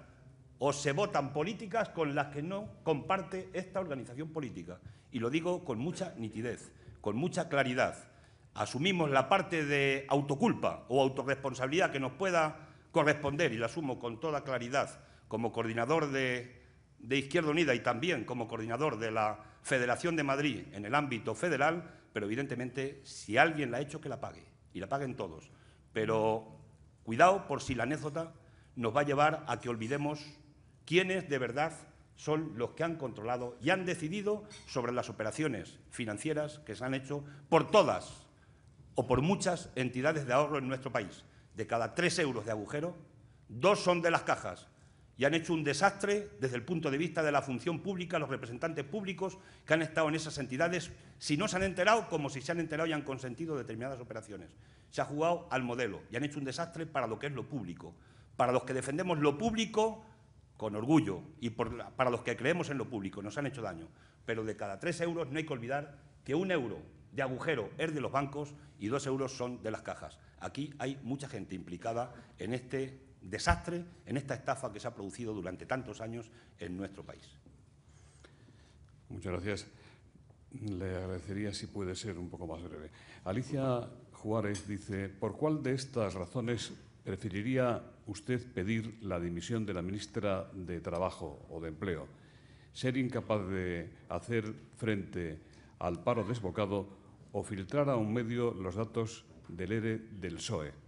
o se votan políticas con las que no comparte esta organización política. Y lo digo con mucha nitidez, con mucha claridad. Asumimos la parte de autoculpa o autorresponsabilidad que nos pueda corresponder y la asumo con toda claridad como coordinador de de Izquierda Unida y también como coordinador de la Federación de Madrid en el ámbito federal, pero evidentemente si alguien la ha hecho, que la pague, y la paguen todos. Pero cuidado por si la anécdota nos va a llevar a que olvidemos quiénes de verdad son los que han controlado y han decidido sobre las operaciones financieras que se han hecho por todas o por muchas entidades de ahorro en nuestro país. De cada tres euros de agujero, dos son de las cajas y han hecho un desastre desde el punto de vista de la función pública, los representantes públicos que han estado en esas entidades, si no se han enterado, como si se han enterado y han consentido determinadas operaciones. Se ha jugado al modelo y han hecho un desastre para lo que es lo público, para los que defendemos lo público con orgullo y para los que creemos en lo público, nos han hecho daño. Pero de cada tres euros no hay que olvidar que un euro de agujero es de los bancos y dos euros son de las cajas. Aquí hay mucha gente implicada en este desastre en esta estafa que se ha producido durante tantos años en nuestro país. Muchas gracias. Le agradecería si puede ser un poco más breve. Alicia Juárez dice, ¿por cuál de estas razones preferiría usted pedir la dimisión de la ministra de Trabajo o de Empleo? ¿Ser incapaz de hacer frente al paro desbocado o filtrar a un medio los datos del ERE e del PSOE?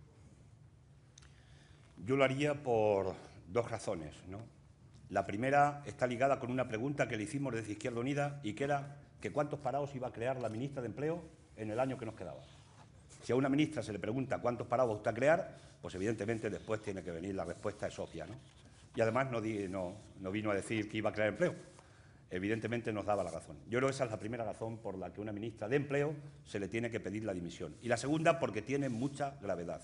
Yo lo haría por dos razones. La primera está ligada con una pregunta que le hicimos desde Izquierda Unida y que era que cuántos parados iba a crear la ministra de Empleo en el año que nos quedaba. Si a una ministra se le pregunta cuántos parados va a crear, pues evidentemente después tiene que venir la respuesta es obvia. Y además no, no vino a decir que iba a crear empleo. Evidentemente nos daba la razón. Yo creo que esa es la primera razón por la que a una ministra de Empleo se le tiene que pedir la dimisión. Y la segunda porque tiene mucha gravedad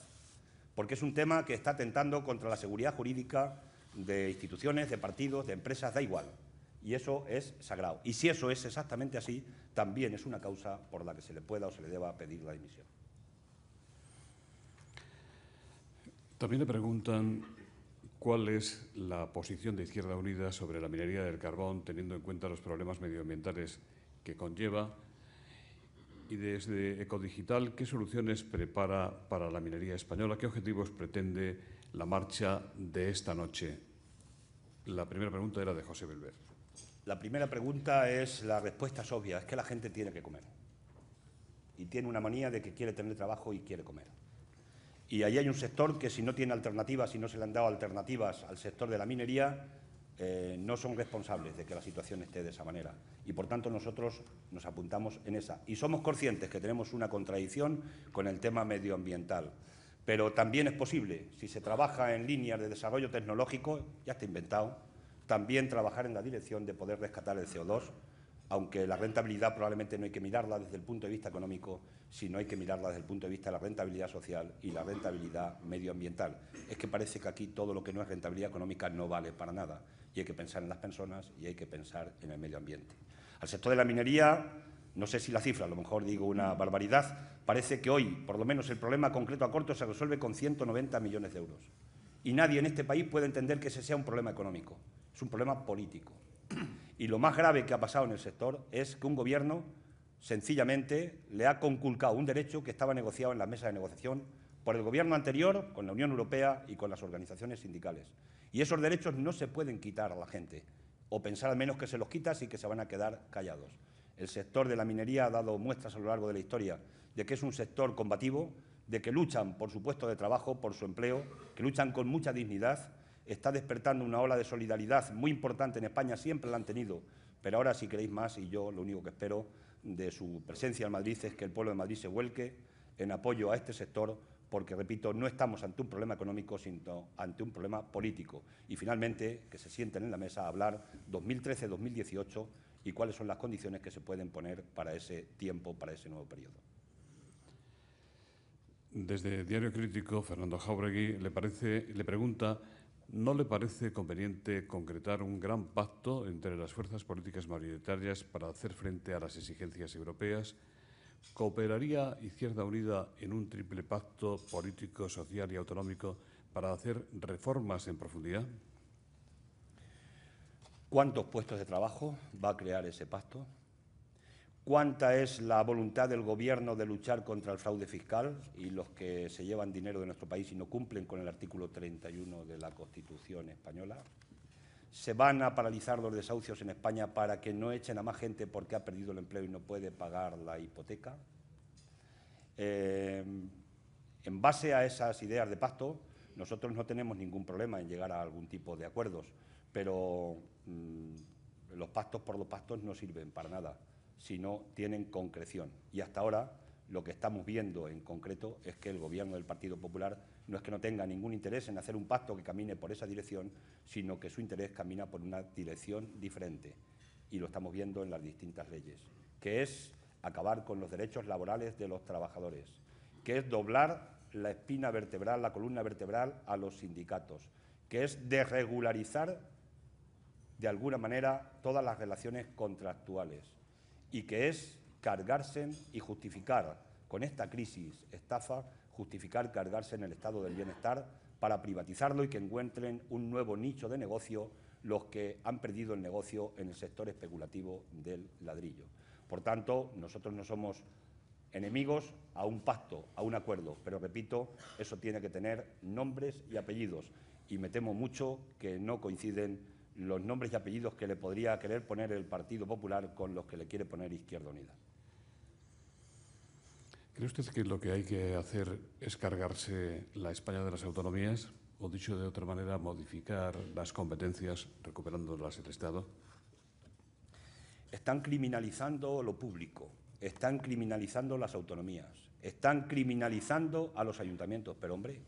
porque es un tema que está atentando contra la seguridad jurídica de instituciones, de partidos, de empresas, da igual. Y eso es sagrado. Y si eso es exactamente así, también es una causa por la que se le pueda o se le deba pedir la dimisión. También le preguntan cuál es la posición de Izquierda Unida sobre la minería del carbón, teniendo en cuenta los problemas medioambientales que conlleva y desde Ecodigital, ¿qué soluciones prepara para la minería española? ¿Qué objetivos pretende la marcha de esta noche? La primera pregunta era de José Belver. La primera pregunta es, la respuesta es obvia, es que la gente tiene que comer. Y tiene una manía de que quiere tener trabajo y quiere comer. Y ahí hay un sector que si no tiene alternativas, si no se le han dado alternativas al sector de la minería, eh, no son responsables de que la situación esté de esa manera. Y por tanto nosotros nos apuntamos en esa. Y somos conscientes que tenemos una contradicción con el tema medioambiental. Pero también es posible, si se trabaja en líneas de desarrollo tecnológico, ya está inventado, también trabajar en la dirección de poder rescatar el CO2, aunque la rentabilidad probablemente no hay que mirarla desde el punto de vista económico, sino hay que mirarla desde el punto de vista de la rentabilidad social y la rentabilidad medioambiental. Es que parece que aquí todo lo que no es rentabilidad económica no vale para nada y hay que pensar en las personas y hay que pensar en el medio ambiente. Al sector de la minería, no sé si la cifra, a lo mejor digo una barbaridad, parece que hoy, por lo menos el problema concreto a corto, se resuelve con 190 millones de euros. Y nadie en este país puede entender que ese sea un problema económico, es un problema político. Y lo más grave que ha pasado en el sector es que un gobierno sencillamente le ha conculcado un derecho que estaba negociado en la mesa de negociación por el gobierno anterior, con la Unión Europea y con las organizaciones sindicales. Y esos derechos no se pueden quitar a la gente, o pensar al menos que se los quitas y que se van a quedar callados. El sector de la minería ha dado muestras a lo largo de la historia de que es un sector combativo, de que luchan por su puesto de trabajo, por su empleo, que luchan con mucha dignidad. Está despertando una ola de solidaridad muy importante en España, siempre la han tenido, pero ahora si queréis más y yo lo único que espero de su presencia en Madrid es que el pueblo de Madrid se vuelque en apoyo a este sector porque, repito, no estamos ante un problema económico, sino ante un problema político. Y finalmente, que se sienten en la mesa a hablar 2013-2018 y cuáles son las condiciones que se pueden poner para ese tiempo, para ese nuevo periodo. Desde Diario Crítico, Fernando Jauregui le, le pregunta ¿No le parece conveniente concretar un gran pacto entre las fuerzas políticas mayoritarias para hacer frente a las exigencias europeas ¿Cooperaría Izquierda Unida en un triple pacto político, social y autonómico para hacer reformas en profundidad? ¿Cuántos puestos de trabajo va a crear ese pacto? ¿Cuánta es la voluntad del Gobierno de luchar contra el fraude fiscal y los que se llevan dinero de nuestro país y no cumplen con el artículo 31 de la Constitución española? se van a paralizar los desahucios en España para que no echen a más gente porque ha perdido el empleo y no puede pagar la hipoteca. Eh, en base a esas ideas de pacto, nosotros no tenemos ningún problema en llegar a algún tipo de acuerdos, pero mm, los pactos por los pactos no sirven para nada, sino tienen concreción. Y hasta ahora lo que estamos viendo en concreto es que el Gobierno del Partido Popular no es que no tenga ningún interés en hacer un pacto que camine por esa dirección, sino que su interés camina por una dirección diferente. Y lo estamos viendo en las distintas leyes, que es acabar con los derechos laborales de los trabajadores, que es doblar la espina vertebral, la columna vertebral a los sindicatos, que es desregularizar de alguna manera todas las relaciones contractuales y que es cargarse y justificar con esta crisis, estafa, justificar cargarse en el estado del bienestar para privatizarlo y que encuentren un nuevo nicho de negocio los que han perdido el negocio en el sector especulativo del ladrillo. Por tanto, nosotros no somos enemigos a un pacto, a un acuerdo, pero repito, eso tiene que tener nombres y apellidos y me temo mucho que no coinciden los nombres y apellidos que le podría querer poner el Partido Popular con los que le quiere poner Izquierda Unida. ¿Cree usted que lo que hay que hacer es cargarse la España de las autonomías? O dicho de otra manera, modificar las competencias recuperándolas el Estado? Están criminalizando lo público, están criminalizando las autonomías, están criminalizando a los ayuntamientos. Pero, hombre,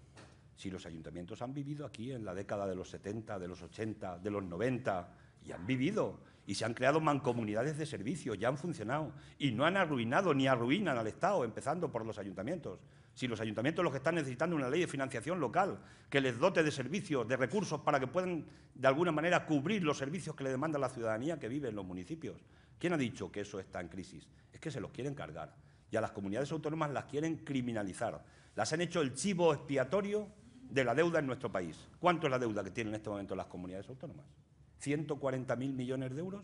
si los ayuntamientos han vivido aquí en la década de los 70, de los 80, de los 90, y han vivido y se han creado mancomunidades de servicios, ya han funcionado y no han arruinado ni arruinan al Estado, empezando por los ayuntamientos. Si los ayuntamientos los que están necesitando una ley de financiación local que les dote de servicios, de recursos para que puedan de alguna manera cubrir los servicios que le demanda la ciudadanía que vive en los municipios. ¿Quién ha dicho que eso está en crisis? Es que se los quieren cargar y a las comunidades autónomas las quieren criminalizar. Las han hecho el chivo expiatorio de la deuda en nuestro país. ¿Cuánto es la deuda que tienen en este momento las comunidades autónomas? 140.000 millones de euros.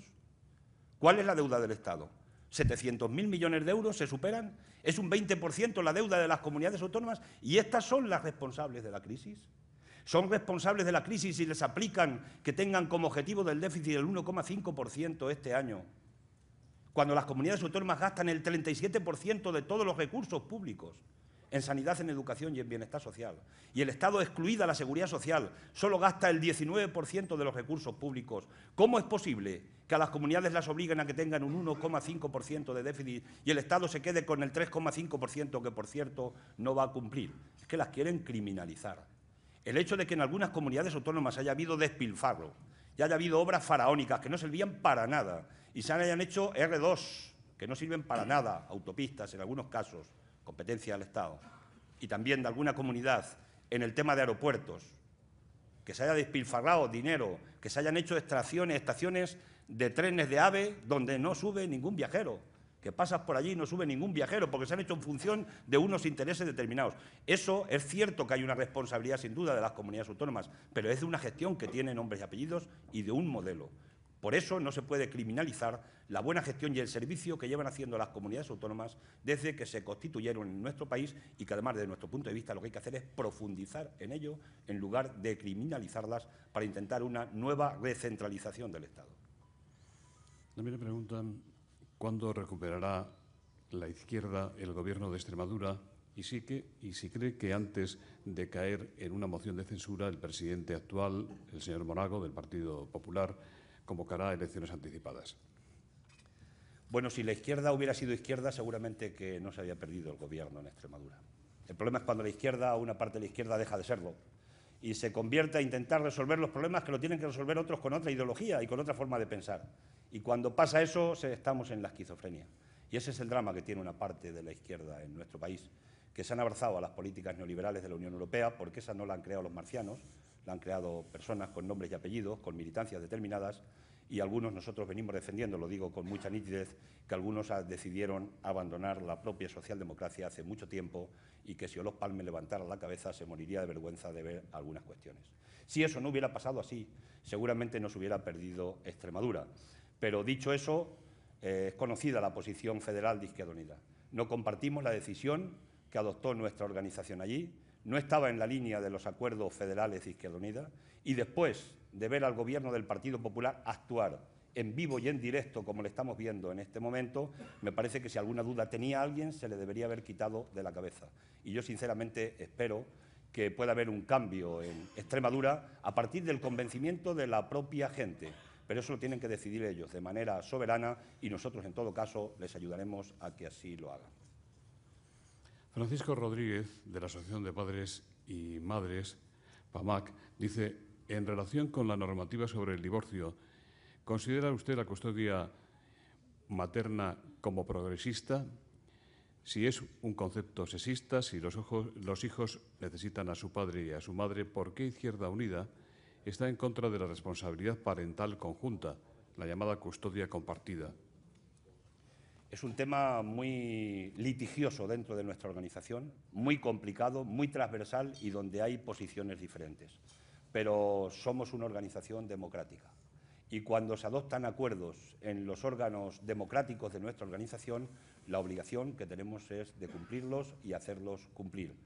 ¿Cuál es la deuda del Estado? 700.000 millones de euros se superan, es un 20% la deuda de las comunidades autónomas y estas son las responsables de la crisis. Son responsables de la crisis y les aplican que tengan como objetivo del déficit el 1,5% este año, cuando las comunidades autónomas gastan el 37% de todos los recursos públicos en sanidad, en educación y en bienestar social. Y el Estado excluida la seguridad social, solo gasta el 19% de los recursos públicos. ¿Cómo es posible que a las comunidades las obliguen a que tengan un 1,5% de déficit y el Estado se quede con el 3,5% que, por cierto, no va a cumplir? Es que las quieren criminalizar. El hecho de que en algunas comunidades autónomas haya habido despilfarro y haya habido obras faraónicas que no servían para nada y se hayan hecho R2, que no sirven para nada, autopistas en algunos casos, competencia del Estado, y también de alguna comunidad en el tema de aeropuertos, que se haya despilfarrado dinero, que se hayan hecho extracciones, estaciones de trenes de AVE donde no sube ningún viajero, que pasas por allí y no sube ningún viajero, porque se han hecho en función de unos intereses determinados. Eso es cierto que hay una responsabilidad, sin duda, de las comunidades autónomas, pero es de una gestión que tiene nombres y apellidos y de un modelo. Por eso no se puede criminalizar la buena gestión y el servicio que llevan haciendo las comunidades autónomas desde que se constituyeron en nuestro país y que además desde nuestro punto de vista lo que hay que hacer es profundizar en ello en lugar de criminalizarlas para intentar una nueva recentralización del Estado. También le preguntan cuándo recuperará la izquierda el gobierno de Extremadura y si, que, y si cree que antes de caer en una moción de censura el presidente actual, el señor Morago del Partido Popular, convocará elecciones anticipadas. Bueno, si la izquierda hubiera sido izquierda, seguramente que no se había perdido el gobierno en Extremadura. El problema es cuando la izquierda o una parte de la izquierda deja de serlo y se convierte a intentar resolver los problemas que lo tienen que resolver otros con otra ideología y con otra forma de pensar. Y cuando pasa eso, estamos en la esquizofrenia. Y ese es el drama que tiene una parte de la izquierda en nuestro país, que se han abrazado a las políticas neoliberales de la Unión Europea, porque esas no la han creado los marcianos, la han creado personas con nombres y apellidos, con militancias determinadas, y algunos nosotros venimos defendiendo, lo digo con mucha nitidez, que algunos decidieron abandonar la propia socialdemocracia hace mucho tiempo y que si Olof Palme levantara la cabeza se moriría de vergüenza de ver algunas cuestiones. Si eso no hubiera pasado así, seguramente no se hubiera perdido Extremadura. Pero dicho eso, eh, es conocida la posición federal de Izquierda Unida. No compartimos la decisión que adoptó nuestra organización allí no estaba en la línea de los acuerdos federales de Izquierda Unida y después de ver al gobierno del Partido Popular actuar en vivo y en directo como le estamos viendo en este momento, me parece que si alguna duda tenía alguien se le debería haber quitado de la cabeza. Y yo sinceramente espero que pueda haber un cambio en Extremadura a partir del convencimiento de la propia gente. Pero eso lo tienen que decidir ellos de manera soberana y nosotros en todo caso les ayudaremos a que así lo hagan. Francisco Rodríguez, de la Asociación de Padres y Madres, PAMAC, dice, en relación con la normativa sobre el divorcio, ¿considera usted la custodia materna como progresista? Si es un concepto sexista, si los, hijos necesitan a su padre y a su madre, ¿por qué Izquierda Unida está en contra de la responsabilidad parental conjunta, la llamada custodia compartida? Es un tema muy litigioso dentro de nuestra organización, muy complicado, muy transversal y donde hay posiciones diferentes. Pero somos una organización democrática y cuando se adoptan acuerdos en los órganos democráticos de nuestra organización, la obligación que tenemos es de cumplirlos y hacerlos cumplir.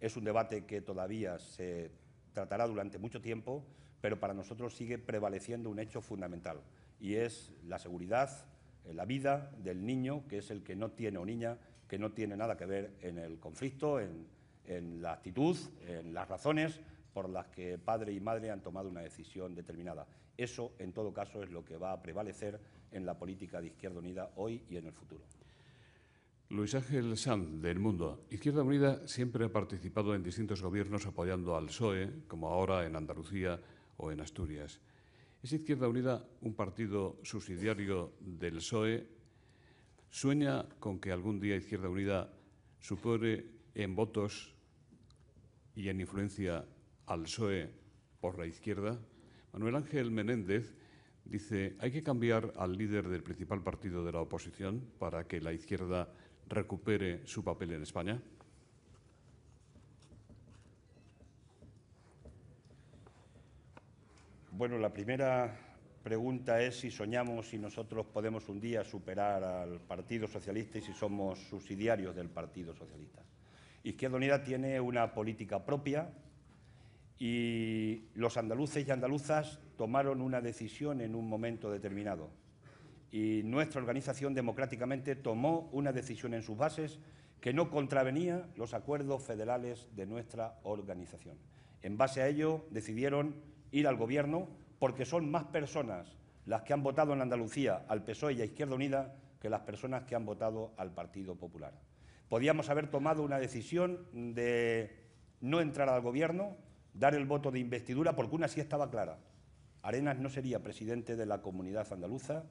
Es un debate que todavía se tratará durante mucho tiempo, pero para nosotros sigue prevaleciendo un hecho fundamental y es la seguridad eh, la vida del niño, que es el que no tiene o niña, que no tiene nada que ver en el conflicto, en, la actitud, en las razones por las que padre y madre han tomado una decisión determinada. Eso, en todo caso, es lo que va a prevalecer en la política de Izquierda Unida hoy y en el futuro. Luis Ángel Sanz, del Mundo. Izquierda Unida siempre ha participado en distintos gobiernos apoyando al PSOE, como ahora en Andalucía o en Asturias. Es Izquierda Unida, un partido subsidiario del PSOE, sueña con que algún día Izquierda Unida supere en votos y en influencia al PSOE por la izquierda. Manuel Ángel Menéndez dice, hay que cambiar al líder del principal partido de la oposición para que la izquierda recupere su papel en España. Bueno, la primera pregunta es si soñamos si nosotros podemos un día superar al Partido Socialista y si somos subsidiarios del Partido Socialista. Izquierda Unida tiene una política propia y los andaluces y andaluzas tomaron una decisión en un momento determinado. Y nuestra organización democráticamente tomó una decisión en sus bases que no contravenía los acuerdos federales de nuestra organización. En base a ello decidieron ir al Gobierno porque son más personas las que han votado en Andalucía al PSOE y a Izquierda Unida que las personas que han votado al Partido Popular. Podíamos haber tomado una decisión de no entrar al Gobierno, dar el voto de investidura, porque una sí estaba clara. Arenas no sería presidente de la comunidad andaluza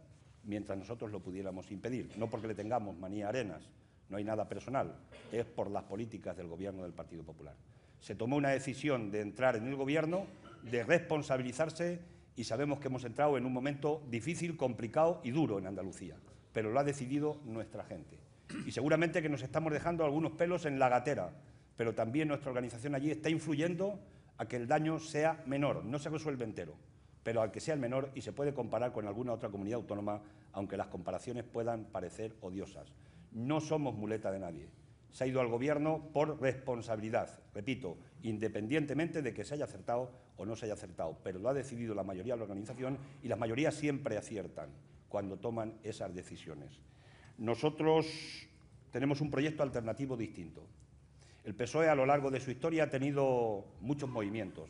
mientras nosotros lo pudiéramos impedir. No porque le tengamos manía a Arenas, no hay nada personal, es por las políticas del Gobierno del Partido Popular. Se tomó una decisión de entrar en el Gobierno de responsabilizarse y sabemos que hemos entrado en un momento difícil, complicado y duro en Andalucía, pero lo ha decidido nuestra gente. Y seguramente que nos estamos dejando algunos pelos en la gatera, pero también nuestra organización allí está influyendo a que el daño sea menor, no se resuelve entero, pero al que sea el menor y se puede comparar con alguna otra comunidad autónoma, aunque las comparaciones puedan parecer odiosas. No somos muleta de nadie se ha ido al Gobierno por responsabilidad, repito, independientemente de que se haya acertado o no se haya acertado, pero lo ha decidido la mayoría de la organización y las mayorías siempre aciertan cuando toman esas decisiones. Nosotros tenemos un proyecto alternativo distinto. El PSOE a lo largo de su historia ha tenido muchos movimientos,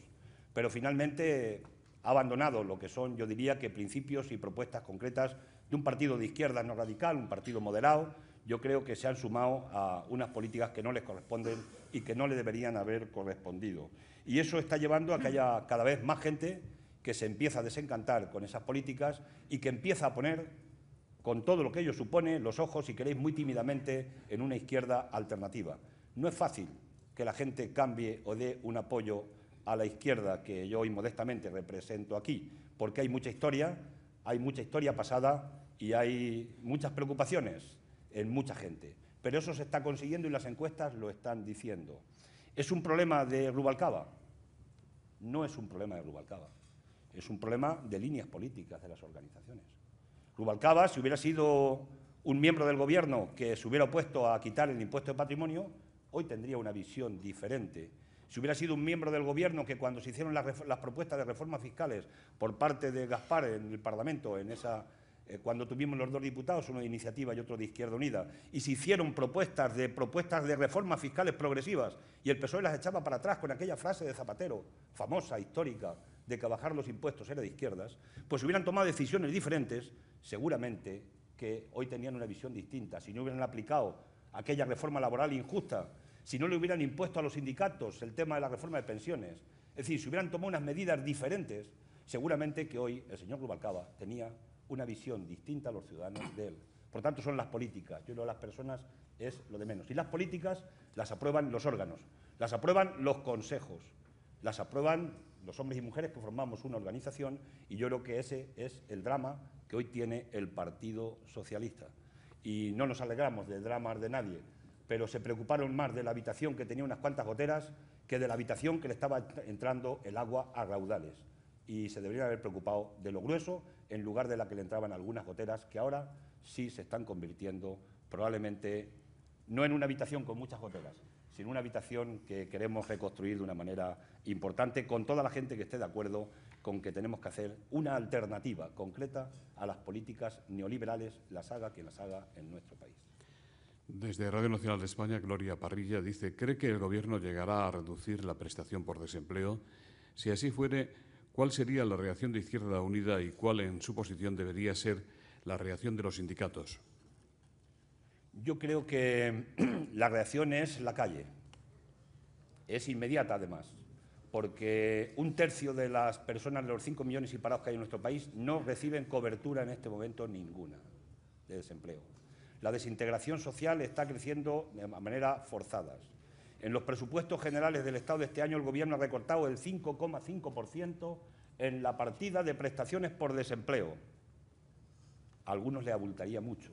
pero finalmente ha abandonado lo que son, yo diría, que principios y propuestas concretas de un partido de izquierda no radical, un partido moderado, yo creo que se han sumado a unas políticas que no les corresponden y que no le deberían haber correspondido. Y eso está llevando a que haya cada vez más gente que se empieza a desencantar con esas políticas y que empieza a poner, con todo lo que ello supone, los ojos, si queréis, muy tímidamente en una izquierda alternativa. No es fácil que la gente cambie o dé un apoyo a la izquierda que yo hoy modestamente represento aquí, porque hay mucha historia, hay mucha historia pasada y hay muchas preocupaciones en mucha gente. Pero eso se está consiguiendo y las encuestas lo están diciendo. ¿Es un problema de Rubalcaba? No es un problema de Rubalcaba. Es un problema de líneas políticas de las organizaciones. Rubalcaba, si hubiera sido un miembro del Gobierno que se hubiera opuesto a quitar el impuesto de patrimonio, hoy tendría una visión diferente. Si hubiera sido un miembro del Gobierno que cuando se hicieron las, las propuestas de reformas fiscales por parte de Gaspar en el Parlamento, en esa eh, cuando tuvimos los dos diputados, uno de Iniciativa y otro de Izquierda Unida, y se hicieron propuestas de, propuestas de reformas fiscales progresivas, y el PSOE las echaba para atrás con aquella frase de Zapatero, famosa, histórica, de que bajar los impuestos era de izquierdas, pues hubieran tomado decisiones diferentes, seguramente que hoy tenían una visión distinta. Si no hubieran aplicado aquella reforma laboral injusta, si no le hubieran impuesto a los sindicatos el tema de la reforma de pensiones, es decir, si hubieran tomado unas medidas diferentes, seguramente que hoy el señor Rubalcaba tenía una visión distinta a los ciudadanos de él. Por tanto, son las políticas. Yo creo que las personas es lo de menos. Y las políticas las aprueban los órganos, las aprueban los consejos, las aprueban los hombres y mujeres que formamos una organización y yo creo que ese es el drama que hoy tiene el Partido Socialista. Y no nos alegramos de dramas de nadie, pero se preocuparon más de la habitación que tenía unas cuantas goteras que de la habitación que le estaba entrando el agua a raudales y se deberían haber preocupado de lo grueso en lugar de la que le entraban algunas goteras que ahora sí se están convirtiendo probablemente no en una habitación con muchas goteras, sino una habitación que queremos reconstruir de una manera importante con toda la gente que esté de acuerdo con que tenemos que hacer una alternativa concreta a las políticas neoliberales, las haga quien las haga en nuestro país. Desde Radio Nacional de España, Gloria Parrilla dice, ¿cree que el Gobierno llegará a reducir la prestación por desempleo? Si así fuere, cuál sería la reacción de Izquierda Unida y cuál, en su posición, debería ser la reacción de los sindicatos. Yo creo que la reacción es la calle. Es inmediata, además, porque un tercio de las personas, de los cinco millones y parados que hay en nuestro país, no reciben cobertura en este momento ninguna de desempleo. La desintegración social está creciendo de manera forzada. En los presupuestos generales del Estado de este año el Gobierno ha recortado el 5,5% en la partida de prestaciones por desempleo. A algunos le abultaría mucho.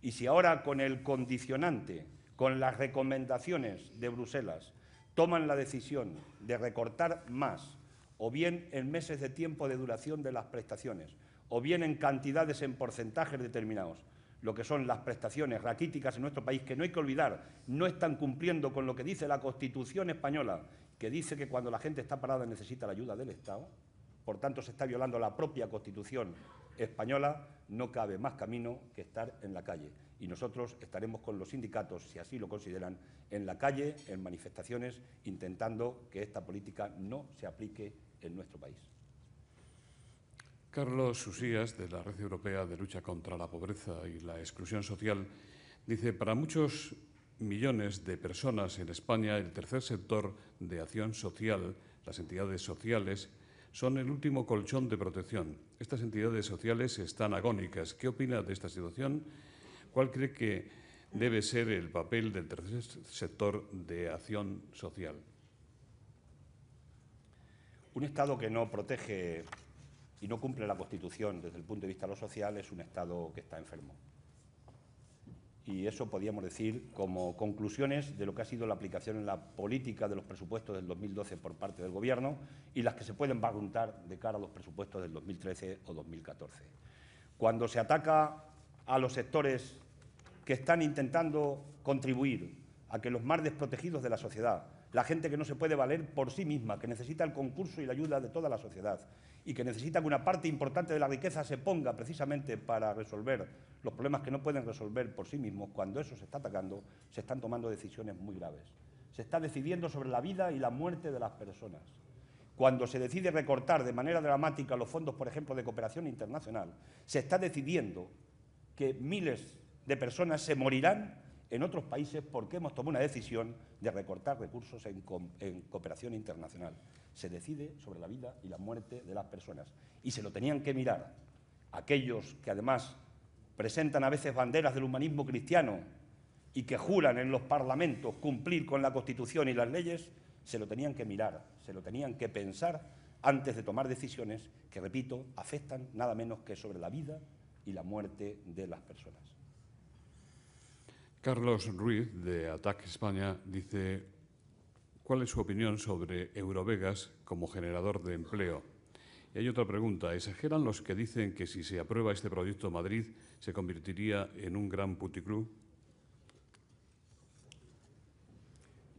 Y si ahora con el condicionante, con las recomendaciones de Bruselas, toman la decisión de recortar más, o bien en meses de tiempo de duración de las prestaciones, o bien en cantidades en porcentajes determinados, lo que son las prestaciones raquíticas en nuestro país, que no hay que olvidar, no están cumpliendo con lo que dice la Constitución española, que dice que cuando la gente está parada necesita la ayuda del Estado, por tanto se está violando la propia Constitución española, no cabe más camino que estar en la calle. Y nosotros estaremos con los sindicatos, si así lo consideran, en la calle, en manifestaciones, intentando que esta política no se aplique en nuestro país. Carlos Susías, de la Red Europea de Lucha contra la Pobreza y la Exclusión Social, dice, para muchos millones de personas en España, el tercer sector de acción social, las entidades sociales, son el último colchón de protección. Estas entidades sociales están agónicas. ¿Qué opina de esta situación? ¿Cuál cree que debe ser el papel del tercer sector de acción social? Un Estado que no protege y no cumple la Constitución desde el punto de vista de lo social, es un Estado que está enfermo. Y eso podríamos decir como conclusiones de lo que ha sido la aplicación en la política de los presupuestos del 2012 por parte del Gobierno y las que se pueden barruntar de cara a los presupuestos del 2013 o 2014. Cuando se ataca a los sectores que están intentando contribuir a que los más desprotegidos de la sociedad, la gente que no se puede valer por sí misma, que necesita el concurso y la ayuda de toda la sociedad, y que necesita que una parte importante de la riqueza se ponga precisamente para resolver los problemas que no pueden resolver por sí mismos, cuando eso se está atacando, se están tomando decisiones muy graves. Se está decidiendo sobre la vida y la muerte de las personas. Cuando se decide recortar de manera dramática los fondos, por ejemplo, de cooperación internacional, se está decidiendo que miles de personas se morirán en otros países porque hemos tomado una decisión de recortar recursos en cooperación internacional se decide sobre la vida y la muerte de las personas. Y se lo tenían que mirar aquellos que además presentan a veces banderas del humanismo cristiano y que juran en los parlamentos cumplir con la Constitución y las leyes, se lo tenían que mirar, se lo tenían que pensar antes de tomar decisiones que, repito, afectan nada menos que sobre la vida y la muerte de las personas. Carlos Ruiz, de Ataque España, dice, ¿Cuál es su opinión sobre Eurovegas como generador de empleo? Y hay otra pregunta. ¿Exageran los que dicen que si se aprueba este proyecto Madrid se convertiría en un gran puticlub?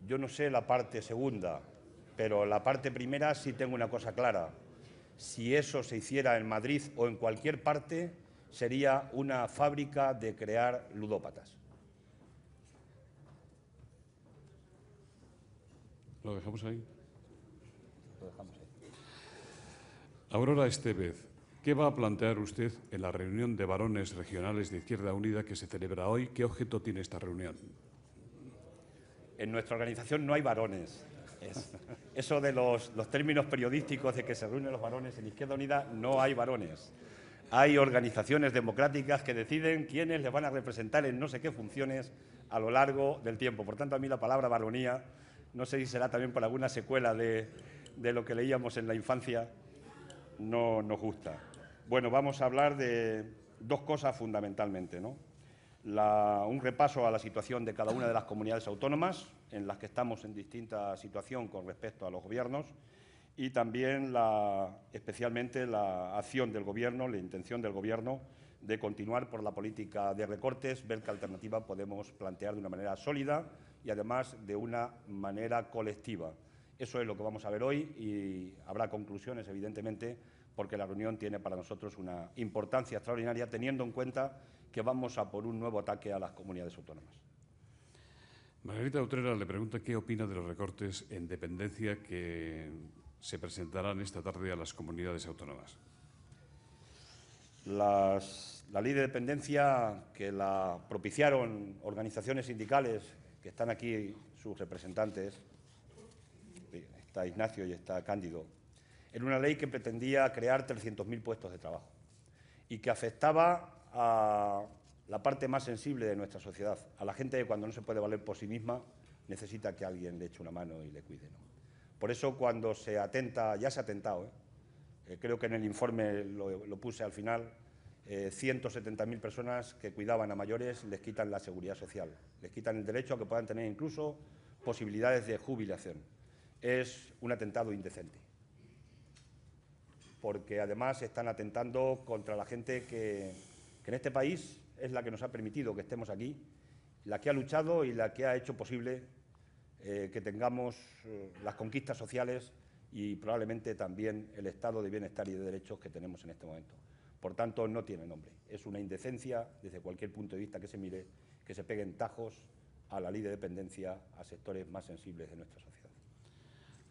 Yo no sé la parte segunda, pero la parte primera sí tengo una cosa clara. Si eso se hiciera en Madrid o en cualquier parte, sería una fábrica de crear ludópatas. ¿Lo dejamos ahí? Aurora Estevez, ¿qué va a plantear usted en la reunión de varones regionales de Izquierda Unida que se celebra hoy? ¿Qué objeto tiene esta reunión? En nuestra organización no hay varones. eso de los, los términos periodísticos de que se reúnen los varones en Izquierda Unida, no hay varones. Hay organizaciones democráticas que deciden quiénes les van a representar en no sé qué funciones a lo largo del tiempo. Por tanto, a mí la palabra varonía no sé si será también por alguna secuela de, lo que leíamos en la infancia. No nos gusta. Bueno, vamos a hablar de dos cosas fundamentalmente, ¿no? un repaso a la situación de cada una de las comunidades autónomas, en las que estamos en distinta situación con respecto a los gobiernos, y también especialmente la acción del Gobierno, la intención del Gobierno de continuar por la política de recortes, ver qué alternativa podemos plantear de una manera sólida, y además de una manera colectiva. Eso es lo que vamos a ver hoy y habrá conclusiones, evidentemente, porque la reunión tiene para nosotros una importancia extraordinaria, teniendo en cuenta que vamos a por un nuevo ataque a las comunidades autónomas. Margarita Utrera le pregunta qué opina de los recortes en dependencia que se presentarán esta tarde a las comunidades autónomas. la ley de dependencia que la propiciaron organizaciones sindicales que están aquí sus representantes, está Ignacio y está Cándido, en una ley que pretendía crear 300.000 puestos de trabajo y que afectaba a la parte más sensible de nuestra sociedad, a la gente que cuando no se puede valer por sí misma necesita que alguien le eche una mano y le cuide. Por eso cuando se atenta, ya se ha atentado, ¿eh? Eh, creo que en el informe lo, lo puse al final, 170.000 eh, personas que cuidaban a mayores les quitan la seguridad social, les quitan el derecho a que puedan tener incluso posibilidades de jubilación. Es un atentado indecente, porque además están atentando contra la gente que, en este país es la que nos ha permitido que estemos aquí, la que ha luchado y la que ha hecho posible eh, que tengamos eh, las conquistas sociales y probablemente también el estado de bienestar y de derechos que tenemos en este momento. Por tanto, no tiene nombre. Es una indecencia, desde cualquier punto de vista que se mire, que se peguen tajos a la ley de dependencia a sectores más sensibles de nuestra sociedad.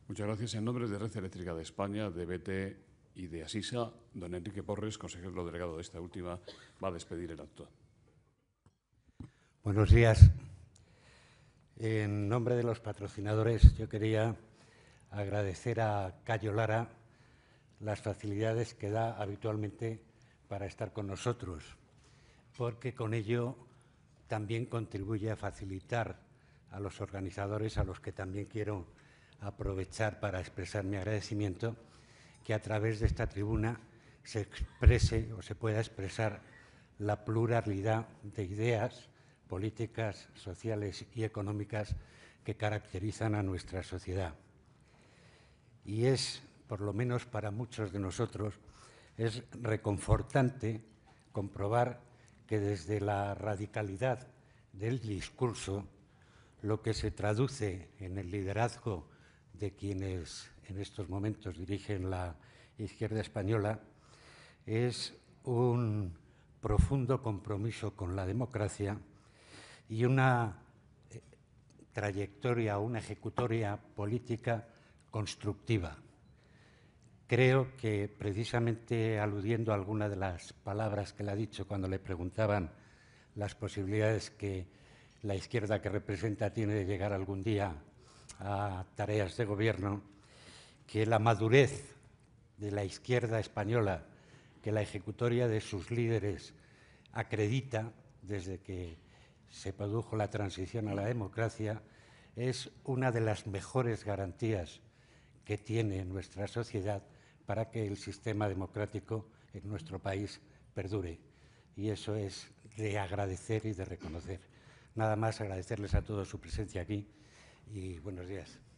Muchas gracias. En nombre de Red Eléctrica de España, de BT y de Asisa, don Enrique Porres, consejero delegado de esta última, va a despedir el acto. Buenos días. En nombre de los patrocinadores, yo quería agradecer a Cayo Lara las facilidades que da habitualmente para estar con nosotros, porque con ello también contribuye a facilitar a los organizadores, a los que también quiero aprovechar para expresar mi agradecimiento, que a través de esta tribuna se exprese o se pueda expresar la pluralidad de ideas políticas, sociales y económicas que caracterizan a nuestra sociedad. Y es, por lo menos para muchos de nosotros, es reconfortante comprobar que desde la radicalidad del discurso, lo que se traduce en el liderazgo de quienes en estos momentos dirigen la izquierda española es un profundo compromiso con la democracia y una eh, trayectoria, una ejecutoria política constructiva. Creo que precisamente aludiendo a alguna de las palabras que le ha dicho cuando le preguntaban las posibilidades que la izquierda que representa tiene de llegar algún día a tareas de gobierno, que la madurez de la izquierda española, que la ejecutoria de sus líderes acredita desde que se produjo la transición a la democracia, es una de las mejores garantías que tiene nuestra sociedad para que el sistema democrático en nuestro país perdure. Y eso es de agradecer y de reconocer. Nada más agradecerles a todos su presencia aquí y buenos días.